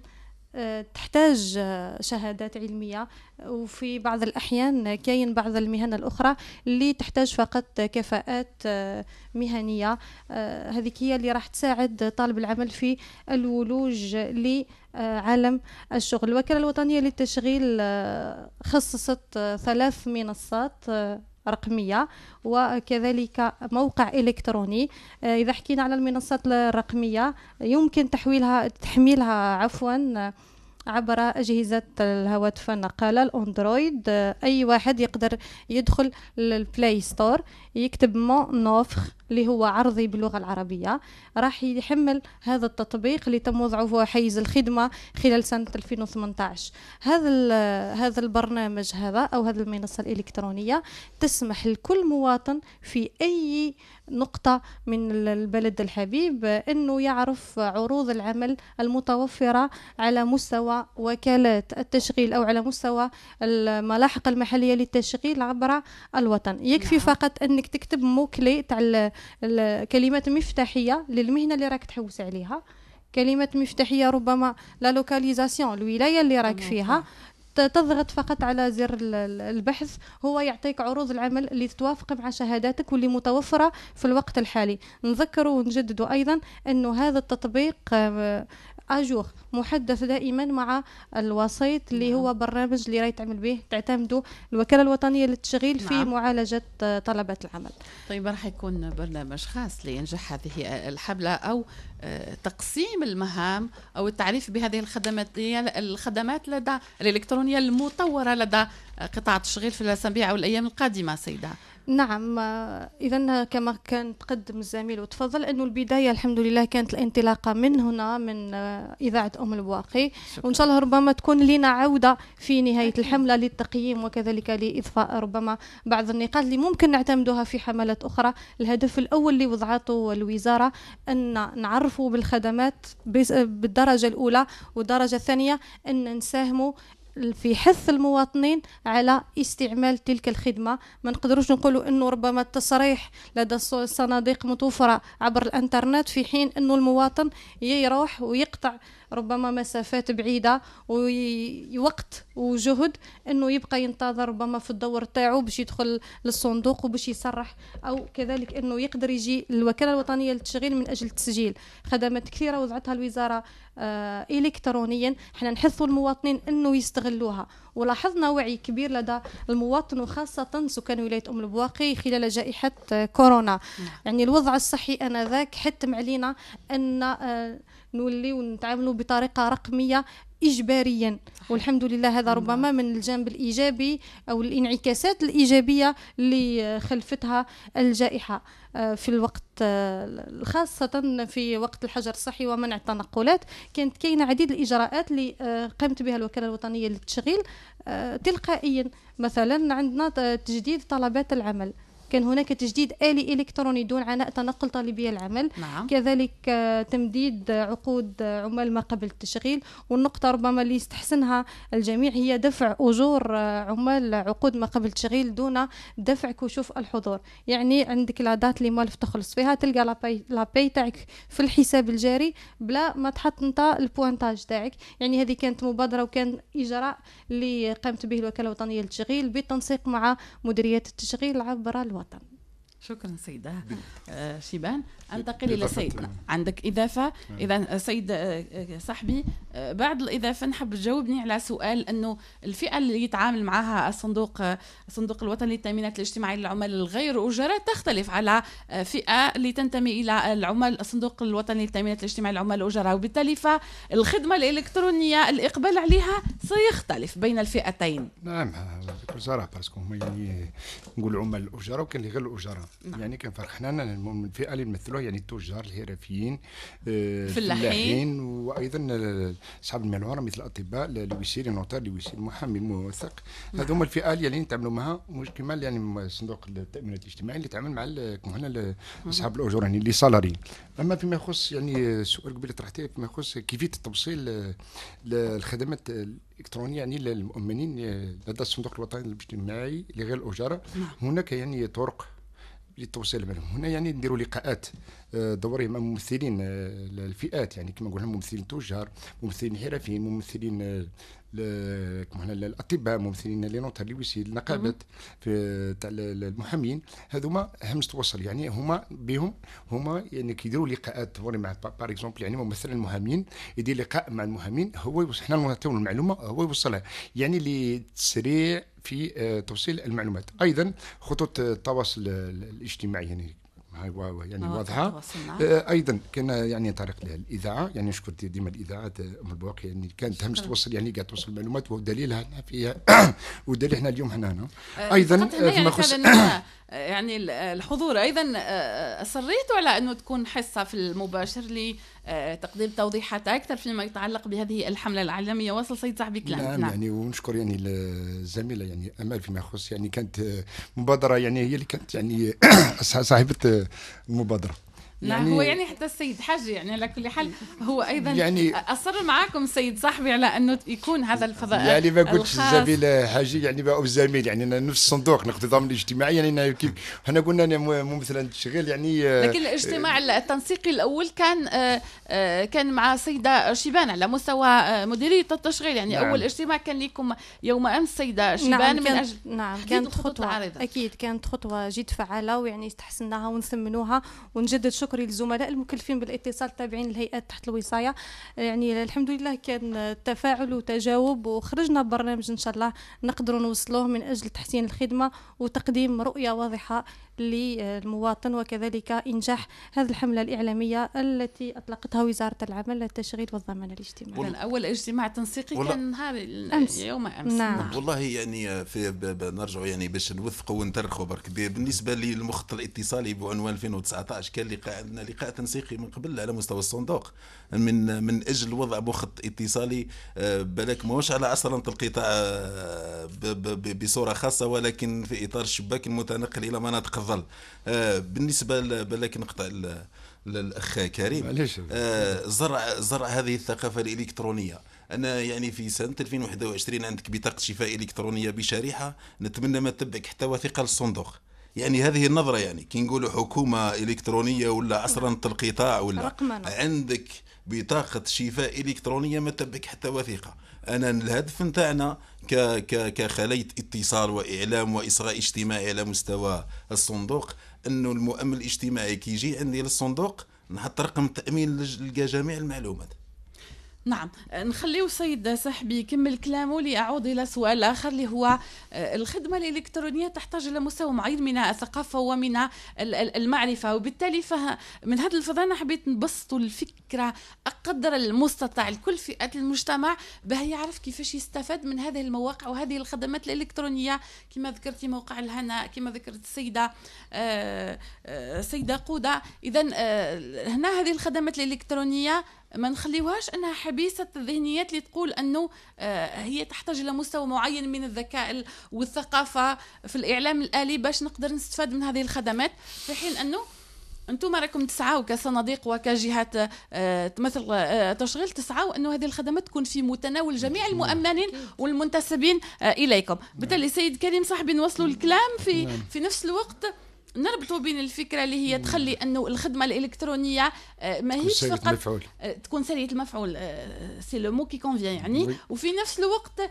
آه، تحتاج شهادات علميه وفي بعض الاحيان كاين بعض المهن الاخرى اللي تحتاج فقط كفاءات مهنيه هذيك هي اللي راح تساعد طالب العمل في الولوج لعالم الشغل الوكاله الوطنيه للتشغيل خصصت ثلاث منصات رقميه وكذلك موقع الكتروني آه، اذا حكينا على المنصات الرقميه يمكن تحويلها تحميلها عفوا عبر أجهزة الهواتف النقالة الأندرويد أي واحد يقدر يدخل للبلاي ستور يكتب مو نوفخ اللي هو عرضي باللغة العربية راح يحمل هذا التطبيق اللي تم وضعه في حيز الخدمة خلال سنة 2018 هذا هذا البرنامج هذا أو هذه المنصة الإلكترونية تسمح لكل مواطن في أي نقطة من البلد الحبيب أنه يعرف عروض العمل المتوفرة على مستوى وكالات التشغيل أو على مستوى الملاحق المحلية للتشغيل عبر الوطن يكفي نعم. فقط أنك تكتب موكلي تاع الكلمات المفتاحية للمهنة اللي راك تحوس عليها كلمات مفتاحية ربما لا لوكاليزاسيون الولاية اللي راك نعم، فيها تضغط فقط على زر البحث هو يعطيك عروض العمل اللي تتوافق مع شهاداتك واللي متوفرة في الوقت الحالي نذكر ونجدد أيضا أنه هذا التطبيق آه، اجور محدث دائما مع الوسيط اللي نعم. هو برنامج اللي راهي تعمل به تعتمدوا الوكاله الوطنيه للتشغيل في نعم. معالجه طلبات العمل. طيب راح يكون برنامج خاص لينجح هذه الحمله او آه، تقسيم المهام او التعريف بهذه الخدمات يعني الخدمات لدى الالكترونيه المطوره لدى قطاع التشغيل في الاسابيع او الايام القادمه سيده نعم آه، اذا كما كان تقدم الزميل وتفضل انه البدايه الحمد لله كانت الانطلاقه من هنا من آه، اذاعه ام الواقي وان شاء الله ربما تكون لنا عوده في نهايه الحمله للتقييم وكذلك لاضفاء ربما بعض النقاط اللي ممكن نعتمدها في حملات اخرى الهدف الاول اللي وضعته الوزاره ان نعرفوا بالخدمات بالدرجه الاولى والدرجه الثانيه ان نساهموا في حث المواطنين على استعمال تلك الخدمه ما نقدروش نقولوا انه ربما التصريح لدى الصناديق متوفره عبر الانترنت في حين انه المواطن يروح ويقطع ربما مسافات بعيده ووقت وجهد انه يبقى ينتظر ربما في الدور تاعو باش يدخل للصندوق وباش يصرح او كذلك انه يقدر يجي الوكاله الوطنيه للتشغيل من اجل التسجيل خدمات كثيره وضعتها الوزاره آه الكترونيا حنا نحثوا المواطنين انه يستغلوها ولاحظنا وعي كبير لدى المواطن وخاصة سكان ولاية أم البواقي خلال جائحة آه، كورونا نعم. يعني الوضع الصحي أنذاك حتم علينا أن آه، نولي نتعاملوا بطريقه رقميه اجباريا والحمد لله هذا ربما من الجانب الايجابي او الانعكاسات الايجابيه اللي خلفتها الجائحه آه، في الوقت آه، خاصة في وقت الحجر الصحي ومنع التنقلات كانت كاينة عديد الإجراءات اللي آه، قامت بها الوكالة الوطنية للتشغيل تلقائيا مثلا عندنا تجديد طلبات العمل كان هناك تجديد آلي إلكتروني دون عناء تنقل طالبي العمل نعم. كذلك آه، تمديد عقود آه، عمال ما قبل التشغيل والنقطة ربما اللي يستحسنها الجميع هي دفع أجور آه، عمال عقود ما قبل التشغيل دون دفع كشوف الحضور يعني عندك لادات اللي مالف تخلص فيها تلقى باي تاعك في الحساب الجاري بلا ما تحط انت البوانتاج تاعك يعني هذه كانت مبادرة وكان إجراء اللي قامت به الوكالة الوطنية للتشغيل بالتنسيق مع مديريات التشغيل عبر الوطن. 왔다 شكرا سيدة آه شيبان أنتقل إلى سيد عندك إضافة نعم. إذا آه، سيد آه، آه، صاحبي بعد الإضافة نحب تجاوبني على سؤال أنه الفئة اللي يتعامل معها الصندوق الصندوق الوطني للتأمينات الاجتماعية للعمال الغير أجراء تختلف على فئة اللي تنتمي إلى العمال الصندوق الوطني للتأمينات الاجتماعية للعمال الأجراء وبالتالي فالخدمة الإلكترونية الإقبال عليها سيختلف بين الفئتين نعم صراحه باسكو هما نقول عمال الأجراء وكان اللي غير الأجراء نعم. يعني كان فرحنا الفئه اللي نمثلوها يعني التجار الهرفيين الفلاحين آه، وايضا اصحاب المنوره مثل الاطباء الوسيري النوتار الوسيري المحامي الموثق نعم. هذوما الفئه اللي يعني نتعاملوا معها مش كما يعني صندوق التامينات الاجتماعي اللي تعمل مع هنا اصحاب الاجور يعني اللي سالاري اما فيما يخص يعني سؤال قبل طرحتيه فيما يخص كيفيه التوصيل الخدمات الالكترونيه يعني للمؤمنين آه، لدى الصندوق الوطني الاجتماعي لغير الاجاره نعم. هناك يعني طرق للتوصيل منهم هنا يعني نديروا لقاءات دورهم مع ممثلين آه، الفئات يعني كما نقول ممثلين تجار ممثلين حرفيين ممثلين آه، كما الاطباء ممثلين لي نوتر لي ويسي النقابات تاع المحامين هذوما اهم توصل يعني هما بهم هما يعني كيديروا لقاءات فوري مع بار اكزومبل يعني ممثل المحامين يدير لقاء مع المحامين هو حنا نعطيو المعلومه هو يوصلها يعني لتسريع في آه، توصيل المعلومات ايضا خطوط التواصل الاجتماعي يعني هاي يعني واضحه آه ايضا كان يعني طريق الاذاعه يعني نشكر ديما الاذاعه آه، ام البواقي يعني كانت تهمش توصل يعني قاعد توصل المعلومات ودليلها هنا فيها ودليل احنا اليوم هنا نعم. هنا آه، ايضا آه، فيما يخص يعني الحضور ايضا اصريتوا على انه تكون حصه في المباشر لي تقديم توضيحات اكثر فيما يتعلق بهذه الحمله العالميه وصل سيد صاحبي كلام نعم, نعم يعني ونشكر يعني الزميله يعني امل فيما يخص يعني كانت مبادره يعني هي اللي كانت يعني صاحبه المبادره يعني هو يعني حتى السيد حج يعني على كل حال هو ايضا يعني اصر معاكم سيد صاحبي على انه يكون هذا الفضاء يعني ما قلتش الزميل حاجي يعني او الزميل يعني نفس الصندوق ضمن الاجتماعي يعني كيف احنا قلنا ممثلا التشغيل يعني آه، لكن الاجتماع آه، التنسيقي الاول كان آه، كان مع سيده شيبان على مستوى مديريه التشغيل يعني نعم. اول اجتماع كان لكم يوم امس سيده نعم، شيبان نعم من اجل نعم كانت خطوه عارضة. اكيد كانت خطوه جد فعاله ويعني استحسناها ونسمنوها ونجدد شكر الشكري للزملاء المكلفين بالاتصال تابعين للهيئات تحت الوصايه يعني الحمد لله كان تفاعل وتجاوب وخرجنا ببرنامج ان شاء الله نقدروا نوصلوه من اجل تحسين الخدمه وتقديم رؤيه واضحه للمواطن وكذلك إنجاح هذه الحملة الإعلامية التي أطلقتها وزارة العمل للتشغيل والضمان الاجتماعي وال... أول اجتماع تنسيقي كان نهار أمس. يوم أمس نعم. نعم. والله يعني في نرجع يعني باش نوثقوا ونترخوا برك بالنسبة للمخطط الاتصالي بعنوان 2019 كان لقاء عندنا لقاء تنسيقي من قبل على مستوى الصندوق من من أجل وضع مخط اتصالي آه، بالك ماهوش على اصلا القطاع آه، بصورة خاصة ولكن في إطار الشباك المتنقل إلى مناطق تفضل آه، بالنسبه بالك نقطع الاخ كريم معليش آه زرع زرع هذه الثقافه الالكترونيه انا يعني في سنه 2021 عندك بطاقه شفاء الكترونيه بشريحه نتمنى ما تبعك حتى وثيقه للصندوق يعني هذه النظره يعني كي نقولوا حكومه الكترونيه ولا عصرا القطاع ولا رقمنا. عندك بطاقه شفاء الكترونيه ما تبعك حتى وثيقه انا الهدف نتاعنا كخليط اتصال واعلام واسراء اجتماعي على مستوى الصندوق انه المؤمن الاجتماعي كيجي عندي للصندوق نحط رقم تامين لجميع جميع المعلومات نعم آه، نخليو السيد صاحبي يكمل كلامه لأعود إلى سؤال آخر اللي هو آه، الخدمة الإلكترونية تحتاج إلى مستوى معين من الثقافة ومن المعرفة وبالتالي من هذا الفضاء أنا حبيت نبسطوا الفكرة قدر المستطاع لكل فئات المجتمع باه يعرف كيفاش يستفاد من هذه المواقع وهذه الخدمات الإلكترونية كما ذكرتي موقع الهناء كما ذكرت السيدة السيدة آه، قودة إذا هنا هذه الخدمات الإلكترونية ما نخليوهاش انها حبيسه الذهنيات اللي تقول انه آه، هي تحتاج الى مستوى معين من الذكاء والثقافه في الاعلام الالي باش نقدر نستفاد من هذه الخدمات في حين انه انتم راكم تسعوا كصناديق وكجهات آه، تمثل آه، تشغيل تسعوا انه هذه الخدمات تكون في متناول جميع المؤمنين والمنتسبين اليكم نعم. بالتالي سيد كريم صاحبي نوصلوا الكلام في نعم. في نفس الوقت نربطوا بين الفكره اللي هي تخلي انه الخدمه الالكترونيه آه، ماهيش فقط المفعول. آه، تكون سريه المفعول آه، سي لو مو كي كونفيان يعني مم. وفي نفس الوقت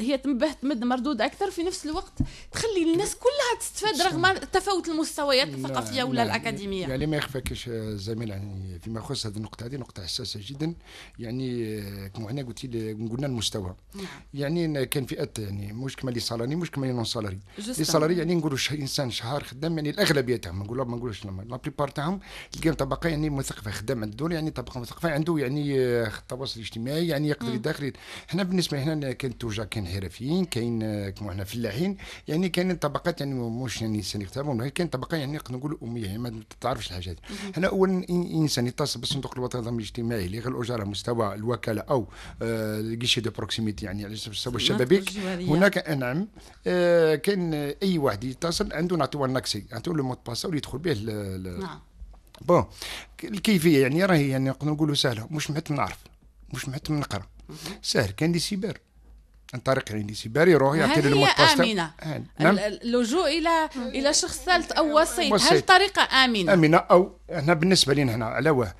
هي تمد مردود اكثر في نفس الوقت تخلي الناس كلها تستفاد رغم تفاوت المستويات الثقافيه ولا يعني الاكاديميه يعني ما يخفاكش زميل يعني فيما يخص هذه النقطه هذه نقطه حساسه جدا يعني كما احنا قلت قلنا المستوى مم. نعم. يعني كان فئات يعني مش كما لي صالاري مش كما لي نون صالاري لي صالاري يعني نقولوا انسان شهر خدام خدام يعني الاغلبيه تاعهم ما ما نقولوش لا بليبار تاعهم تلقاهم طبقه يعني مثقفه خدام عند الدور يعني طبقه مثقفه عنده يعني التواصل آه، الاجتماعي يعني يقدر يدخل احنا بالنسبه هنا كان توجا كان حرفيين كاين آه، كما احنا فلاحين يعني كاين طبقات يعني مش يعني انسان يكتبهم كاين طبقه يعني نقدر نقول اميه يعني ما تعرفش الحاجات هنا اولا انسان يتصل بالصندوق الوطني للنظام الاجتماعي اللي غير على مستوى الوكاله او آه، الجيشي دو بروكسيميتي يعني على مستوى نعم، الشبابيك هناك نعم كان اي واحد يتصل عنده نعطيوه النكس باسي عطوا مو مود باس يدخل به نعم بون الكيفيه يعني راهي يعني نقولوا سهله مش محتم نعرف مش محتم نقرا سهل كان دي سيبر عن طريق عندي يعني سيبر يروح يعطي له المود آمنة نعم؟ اللجوء إلى إلى شخص ثالث أو وسيط هل طريقة آمنة؟ آمنة أو هنا بالنسبة لنا هنا على واه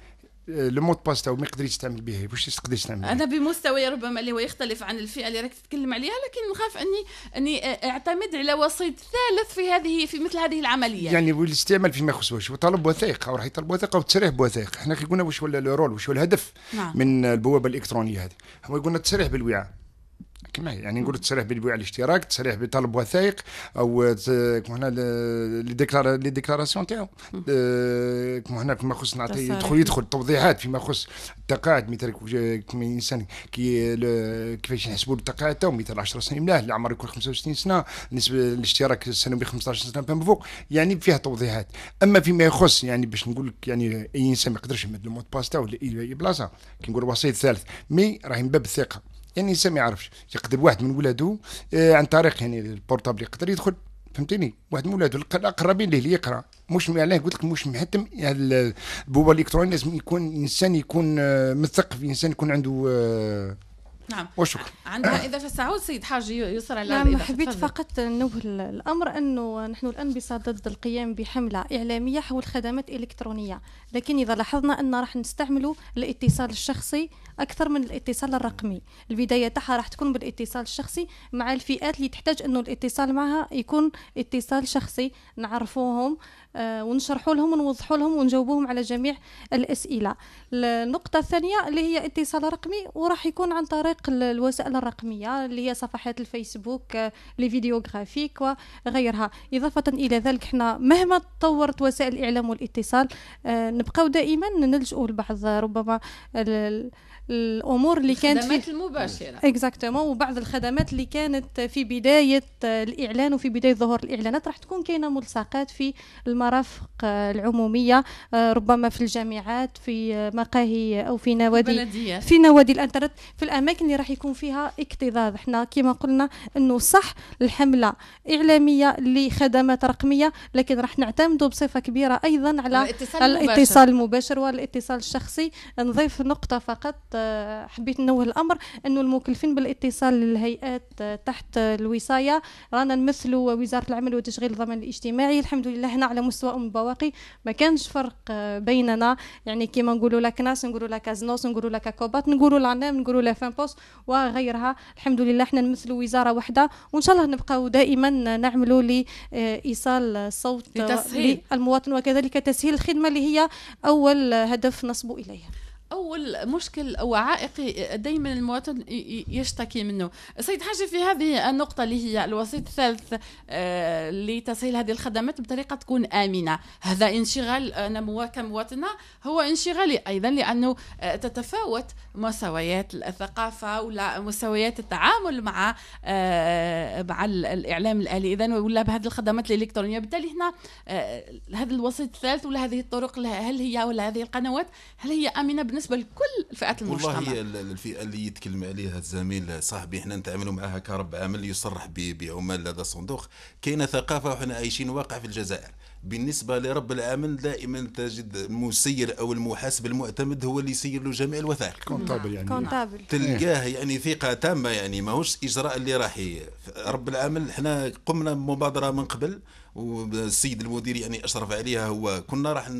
لو مود باس تاعو ما يقدر يستعمل به واش تقدر تستعمل انا بمستوى ربما اللي هو يختلف عن الفئه اللي راك تتكلم عليها لكن نخاف اني اني اعتمد على وسيط ثالث في هذه في مثل هذه العمليه يعني والاستعمال فيما يخصوش وطلب وثائق راح يطلب وثائق او تسريح بوثائق احنا كي قلنا واش ولا الرول واش هو الهدف نعم. من البوابه الالكترونيه هذه هو قلنا تسريح بالوعاء كما يعني نقول تسريح بالبيع على الاشتراك تسريح بطلب وثائق او كما هنا لي ديكلار لي ديكلاراسيون تاعو آه، كما هنا فيما يخص نعطي يدخل يدخل توضيحات فيما يخص التقاعد مثل كما الانسان كي كيفاش يحسبوا التقاعد تاعو مثل 10 سنين ملاه العمر يكون 65 سنه بالنسبه للاشتراك السنوي 15 سنه فما فوق يعني فيها توضيحات اما فيما يخص يعني باش نقول لك يعني اي انسان ما يقدرش يمد المود باس تاعو ولا اي بلاصه كي نقول وسيط ثالث مي راهي من باب الثقه يعني الانسان ما يعرفش يقدر واحد من ولاده آه، عن طريق يعني البورتابل يقدر يدخل فهمتني واحد من ولاده الاقربين ليه اللي يقرا مش علاه قلت لك مش محتم يعني البوابه الالكترونيه لازم يكون انسان يكون آه، مثقف انسان يكون عنده آه، نعم وشكرا عندنا اذا فسعود سيد حاج يسرى نعم حبيت فقط نوه الامر انه نحن الان بصدد القيام بحمله اعلاميه حول خدمات الكترونيه لكن اذا لاحظنا ان راح نستعملوا الاتصال الشخصي اكثر من الاتصال الرقمي البدايه تاعها راح تكون بالاتصال الشخصي مع الفئات اللي تحتاج انه الاتصال معها يكون اتصال شخصي نعرفوهم آه، ونشرحوا لهم ونوضحوا لهم ونجاوبوهم على جميع الاسئله النقطه الثانيه اللي هي اتصال رقمي وراح يكون عن طريق الوسائل الرقميه اللي هي صفحات الفيسبوك آه، لي فيديو غرافيك وغيرها اضافه الى ذلك حنا مهما تطورت وسائل الاعلام والاتصال آه، نبقاو دائما نلجؤ لبعض ربما الامور اللي كانت الخدمات المباشره اكزاكتومون وبعض الخدمات اللي كانت في بدايه الاعلان وفي بدايه ظهور الاعلانات راح تكون كاينه ملصقات في المرافق العموميه آه، ربما في الجامعات في مقاهي او في نوادي البلدية. في نوادي الانترنت في الاماكن اللي راح يكون فيها اكتظاظ احنا كما قلنا انه صح الحمله اعلاميه لخدمات رقميه لكن راح نعتمدوا بصفه كبيره ايضا على الاتصال المباشر, المباشر والاتصال الشخصي نضيف نقطه فقط آه، حبيت نوه الامر انه المكلفين بالاتصال للهيئات آه، تحت آه، الوصايه رانا نمثلوا وزاره العمل وتشغيل الضمان الاجتماعي الحمد لله هنا على مستوى ام بواقي ما كانش فرق بيننا يعني كيما نقولوا لا كناس نقولوا لا كازنوس نقولوا لا كوبات نقولوا لا نام نقولوا لا بوست وغيرها الحمد لله احنا نمثلوا وزاره واحده وان شاء الله نبقاو دائما نعملوا لايصال صوت للمواطن وكذلك تسهيل الخدمه اللي هي اول هدف نصبوا اليه اول مشكل او عائق دائما المواطن يشتكي منه سيد حاجه في هذه النقطه اللي هي الوسيط الثالث آه، لتسهيل هذه الخدمات بطريقه تكون امنه هذا انشغال انا كمواطنه هو انشغالي ايضا لانه آه، تتفاوت مستويات الثقافه ولا مستويات التعامل مع آه، مع الاعلام الالي اذا ولا بهذه الخدمات الالكترونيه بالتالي هنا هذا الوسيط الثالث ولا هذه الطرق هل هي ولا هذه القنوات هل هي امنه بالنسبه بالنسبه لكل الفئات المجتمع والله هي الفئه اللي يتكلم عليها الزميل صاحبي احنا نتعاملوا معها كرب عمل يصرح بعمال لدى الصندوق كاينه ثقافه وحنا عايشين واقع في الجزائر بالنسبة لرب العمل دائما تجد المسير أو المحاسب المعتمد هو اللي يسير له جميع الوثائق كونتابل نعم، يعني كونتابل تلقاه يعني ثقة تامة يعني ماهوش إجراء اللي راح رب العمل احنا قمنا بمبادرة من قبل والسيد المدير يعني اشرف عليها هو كنا راح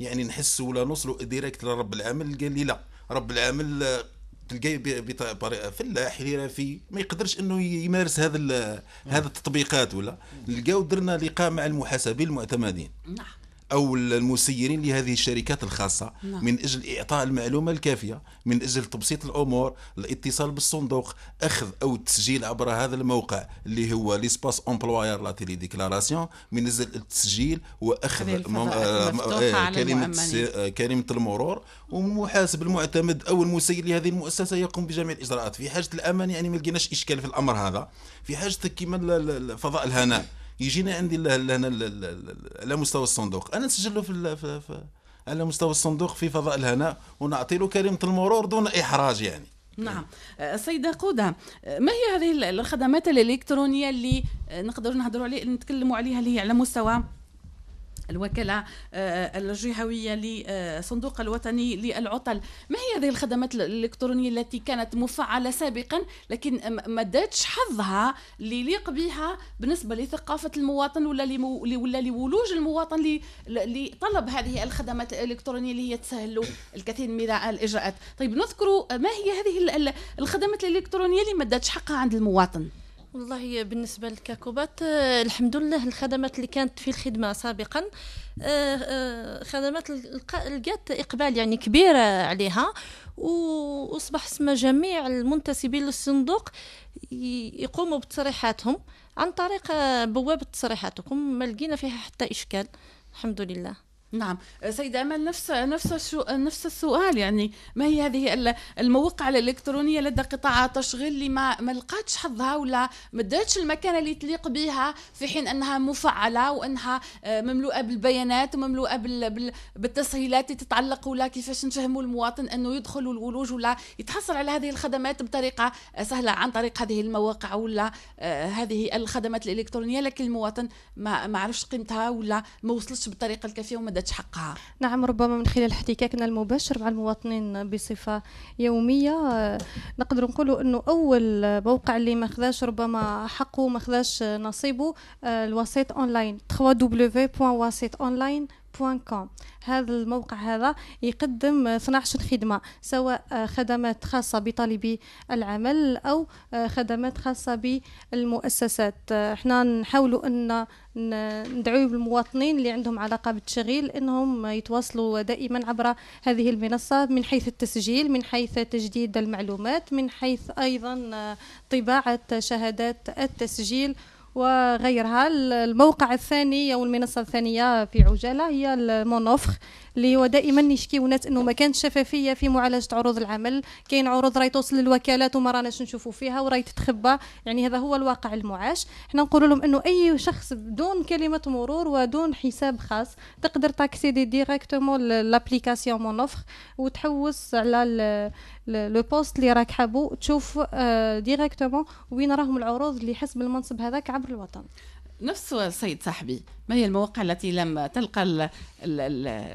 يعني نحسوا ولا نوصلوا ديريكت لرب العمل قال لي لا رب العمل تلقاه فلاح حرفي ما يقدرش انه يمارس هذا هذا التطبيقات ولا لقاو درنا لقاء مع المحاسبين المعتمدين نعم او المسيرين لهذه الشركات الخاصه نعم. من اجل اعطاء المعلومه الكافيه من اجل تبسيط الامور الاتصال بالصندوق اخذ او التسجيل عبر هذا الموقع اللي هو ليسباس امبلوير لا تيلي ديكلاراسيون من اجل التسجيل واخذ مم... آه, آه،, آه، كلمه آه كلمه المرور والمحاسب المعتمد او المسير لهذه المؤسسه يقوم بجميع الاجراءات في حاجه الامان يعني ما لقيناش اشكال في الامر هذا في حاجه كما فضاء الهناء يجينا عندي لهنا على مستوى الصندوق انا نسجل في, في, في على مستوى الصندوق في فضاء الهناء ونعطي له كلمه المرور دون احراج يعني نعم السيده قودة ما هي هذه الخدمات الإلكترونية اللي نقدر نهضروا عليها نتكلموا عليها اللي هي على مستوى الوكالة آه، الجهوية لصندوق الوطني للعطل ما هي هذه الخدمات الإلكترونية التي كانت مفعلة سابقا لكن ما داتش حظها اللي يليق بها بالنسبة لثقافة المواطن ولا لمو... ولا لولوج المواطن لطلب هذه الخدمات الإلكترونية اللي هي تسهل له الكثير من الإجراءات طيب نذكر آه، ما هي هذه الخدمات الإلكترونية اللي ما داتش حقها عند المواطن والله بالنسبه للكاكوبات آه، الحمد لله الخدمات اللي كانت في الخدمه سابقا آه، آه، خدمات لقات اقبال يعني كبير عليها واصبح اسم جميع المنتسبين للصندوق يقوموا بتصريحاتهم عن طريق بوابه تصريحاتكم ما لقينا فيها حتى اشكال الحمد لله نعم سيدة أمل نفس نفس نفس السؤال يعني ما هي هذه المواقع الإلكترونية لدى قطاع التشغيل اللي ما ما لقاتش حظها ولا ما داتش المكان اللي تليق بها في حين أنها مفعلة وأنها آه، مملوءة بالبيانات ومملوءة بال... بالتسهيلات اللي تتعلق ولا كيفاش نفهموا المواطن أنه يدخل الولوج ولا يتحصل على هذه الخدمات بطريقة سهلة عن طريق هذه المواقع ولا آه، هذه الخدمات الإلكترونية لكن المواطن ما ما عرفش قيمتها ولا ما وصلتش بالطريقة الكافية وما أخذتش حقها نعم ربما من خلال احتكاكنا المباشر مع المواطنين بصفة يومية آه، نقدر نقولوا أنه أول موقع اللي ما خذاش ربما حقه ما خذاش نصيبه آه، الوسيط أونلاين 3 كوم هذا الموقع هذا يقدم 12 خدمة سواء خدمات خاصة بطالبي العمل أو خدمات خاصة بالمؤسسات احنا نحاولوا أن ندعو المواطنين اللي عندهم علاقة بالتشغيل أنهم يتواصلوا دائما عبر هذه المنصة من حيث التسجيل من حيث تجديد المعلومات من حيث أيضا طباعة شهادات التسجيل وغيرها الموقع الثاني أو المنصة الثانية في عجالة هي المونوفخ اللي هو دائما يشكيو الناس انه ما كانش شفافيه في معالجه عروض العمل كاين عروض راهي توصل للوكالات وما راناش نشوفوا فيها وراهي تتخبى يعني هذا هو الواقع المعاش حنا نقول لهم انه اي شخص بدون كلمه مرور ودون حساب خاص تقدر تاكسيدي ديريكتومون لابليكاسيون مون اوفر وتحوس على لو بوست اللي راك حابو تشوف آه، ديريكتومون وين راهم العروض اللي حسب المنصب هذاك عبر الوطن نفس السيد صاحبي ما هي المواقع التي لم تلقى ال ال ال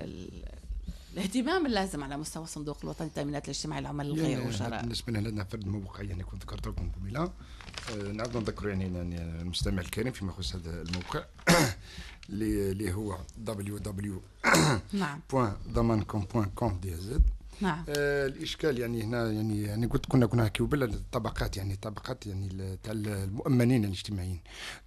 الاهتمام اللازم على مستوى الصندوق الوطني للتامينات الاجتماعي العمل يعني الغير والشراء بالنسبه لنا فرد موقع يعني كنت ذكرت لكم قبيله أه، نعاود نذكر يعني, يعني المستمع الكريم فيما يخص هذا الموقع اللي هو www.domancom.com.dz نعم كوم دي زد نعم. آه الاشكال يعني هنا يعني يعني قلت كنا كنا نحكيو بالطبقات يعني طبقات يعني تاع المؤمنين الاجتماعيين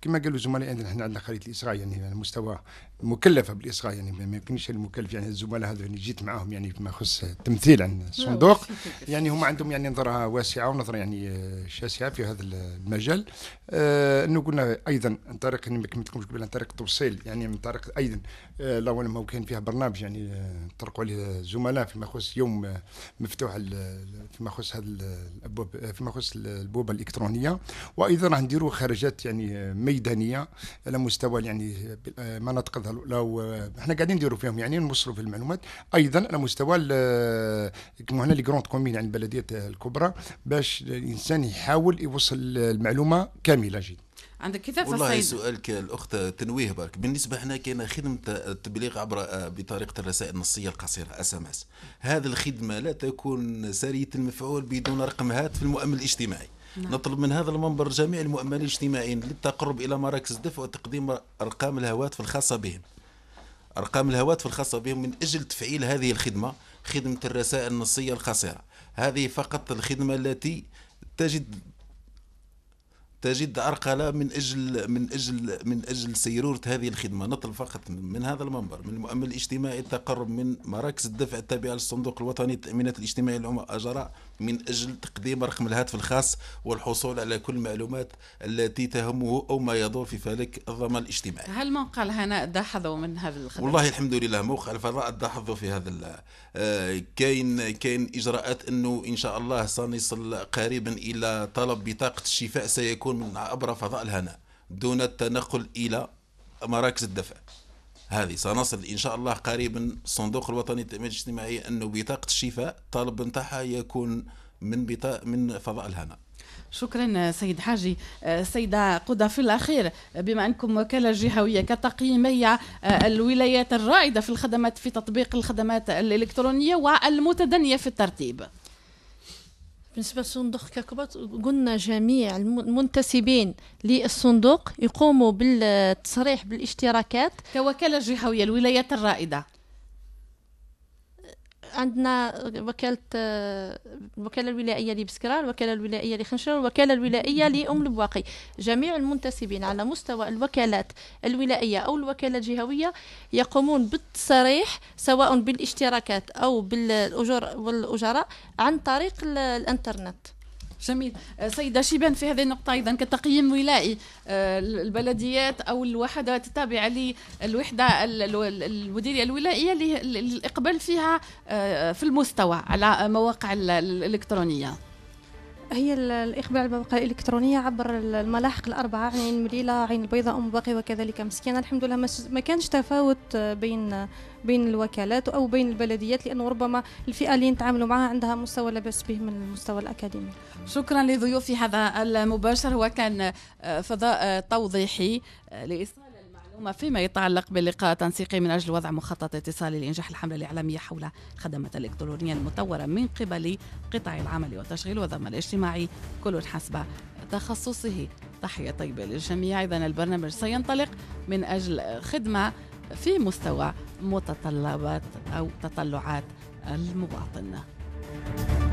كما قالوا زملائي عندنا احنا عندنا خريطه الاسراء يعني على مستوى مكلفه بالاصغاء يعني ما يمكنش المكلف يعني الزملاء هذو اللي جيت معاهم يعني فيما يخص التمثيل عن الصندوق يعني هم عندهم يعني نظره واسعه ونظره يعني آه، شاسعه في هذا المجال آه انه قلنا ايضا عن طريق يعني ما كملتكمش قبل عن طريق التوصيل يعني من طريق ايضا آه الاول ما كان فيها برنامج يعني آه، طرقوا عليه الزملاء فيما يخص يوم آه، مفتوح فيما يخص هذا الابواب فيما يخص البوابه الالكترونيه وايضا راح نديروا خرجات يعني ميدانيه على مستوى يعني مناطق لو, لو احنا قاعدين نديروا فيهم يعني نوصلوا في المعلومات ايضا على مستوى كما هنا لي كروند كومين يعني البلديات الكبرى باش الانسان يحاول يوصل المعلومه كامله جدا عندك كذا والله سؤالك الاخت تنويه برك بالنسبه احنا كاين خدمه التبليغ عبر آه، بطريقه الرسائل النصيه القصيره اس ام اس هذه الخدمه لا تكون ساريه المفعول بدون رقم هاتف المؤمن الاجتماعي نعم. نطلب من هذا المنبر جميع المؤمنين الاجتماعيين للتقرب الى مراكز الدفع وتقديم ارقام الهواتف الخاصه بهم ارقام الهواتف الخاصه بهم من اجل تفعيل هذه الخدمه خدمه الرسائل النصيه القصيره هذه فقط الخدمه التي تجد تجد عرقله من اجل من اجل من اجل سيروره هذه الخدمه نطلب فقط من هذا المنبر من المؤمن الاجتماعي التقرب من مراكز الدفع التابعه للصندوق الوطني للتامينات الاجتماعيه للعملاء اجراء من أجل تقديم رقم الهاتف الخاص والحصول على كل المعلومات التي تهمه أو ما يدور في فلك الضمان الاجتماعي هل موقع الهناء دحضوا من هذا الخدمة؟ والله الحمد لله موقع الفضاء دحضوا في هذا آه كاين كاين إجراءات أنه إن شاء الله سنصل قريبا إلى طلب بطاقة الشفاء سيكون من عبر فضاء الهناء دون التنقل إلى مراكز الدفع هذه سنصل ان شاء الله قريبا الصندوق الوطني للتامين الاجتماعي انه بطاقه الشفاء الطالب نتاعها يكون من بطاقه من فضاء الهنا شكرا سيد حاجي آه، سيدة قدى في الأخير بما أنكم وكالة جهوية كتقييمية آه، الولايات الرائدة في الخدمات في تطبيق الخدمات الإلكترونية والمتدنية في الترتيب بالنسبة لصندوق ككبت قلنا جميع المنتسبين للصندوق يقوموا بالتصريح بالاشتراكات كوكالة جهوية الولايات الرائدة عندنا وكالة الوكالة الولائية لبسكرة الوكالة الولائية لخنشر الوكالة الولائية لأم البواقي جميع المنتسبين على مستوى الوكالات الولائية أو الوكالة الجهوية يقومون بالتصريح سواء بالاشتراكات أو بالأجور والأجراء عن طريق الإنترنت جميل آه، سيدة شيبان في هذه النقطة أيضا كتقييم ولائي آه، البلديات أو الوحدات التابعة للوحدة المديرية الولائية للإقبال فيها آه، في المستوى على مواقع الإلكترونية هي على المواقع الإلكترونية عبر الملاحق الأربعة عين مليلة عين البيضاء أم باقي وكذلك مسكينة الحمد لله ما كانش تفاوت بين بين الوكالات او بين البلديات لانه ربما الفئه اللي نتعاملوا معها عندها مستوى لا باس به من المستوى الاكاديمي. شكرا لضيوفي هذا المباشر وكان آه، فضاء آه، توضيحي آه، لايصال المعلومة فيما يتعلق بلقاء تنسيقي من أجل وضع مخطط اتصالي لإنجاح الحملة الإعلامية حول الخدمات الإلكترونية المطورة من قبل قطاع العمل والتشغيل والضمان الاجتماعي كل حسب تخصصه تحية طيبة للجميع إذا البرنامج سينطلق من أجل خدمة في مستوى متطلبات أو تطلعات المواطن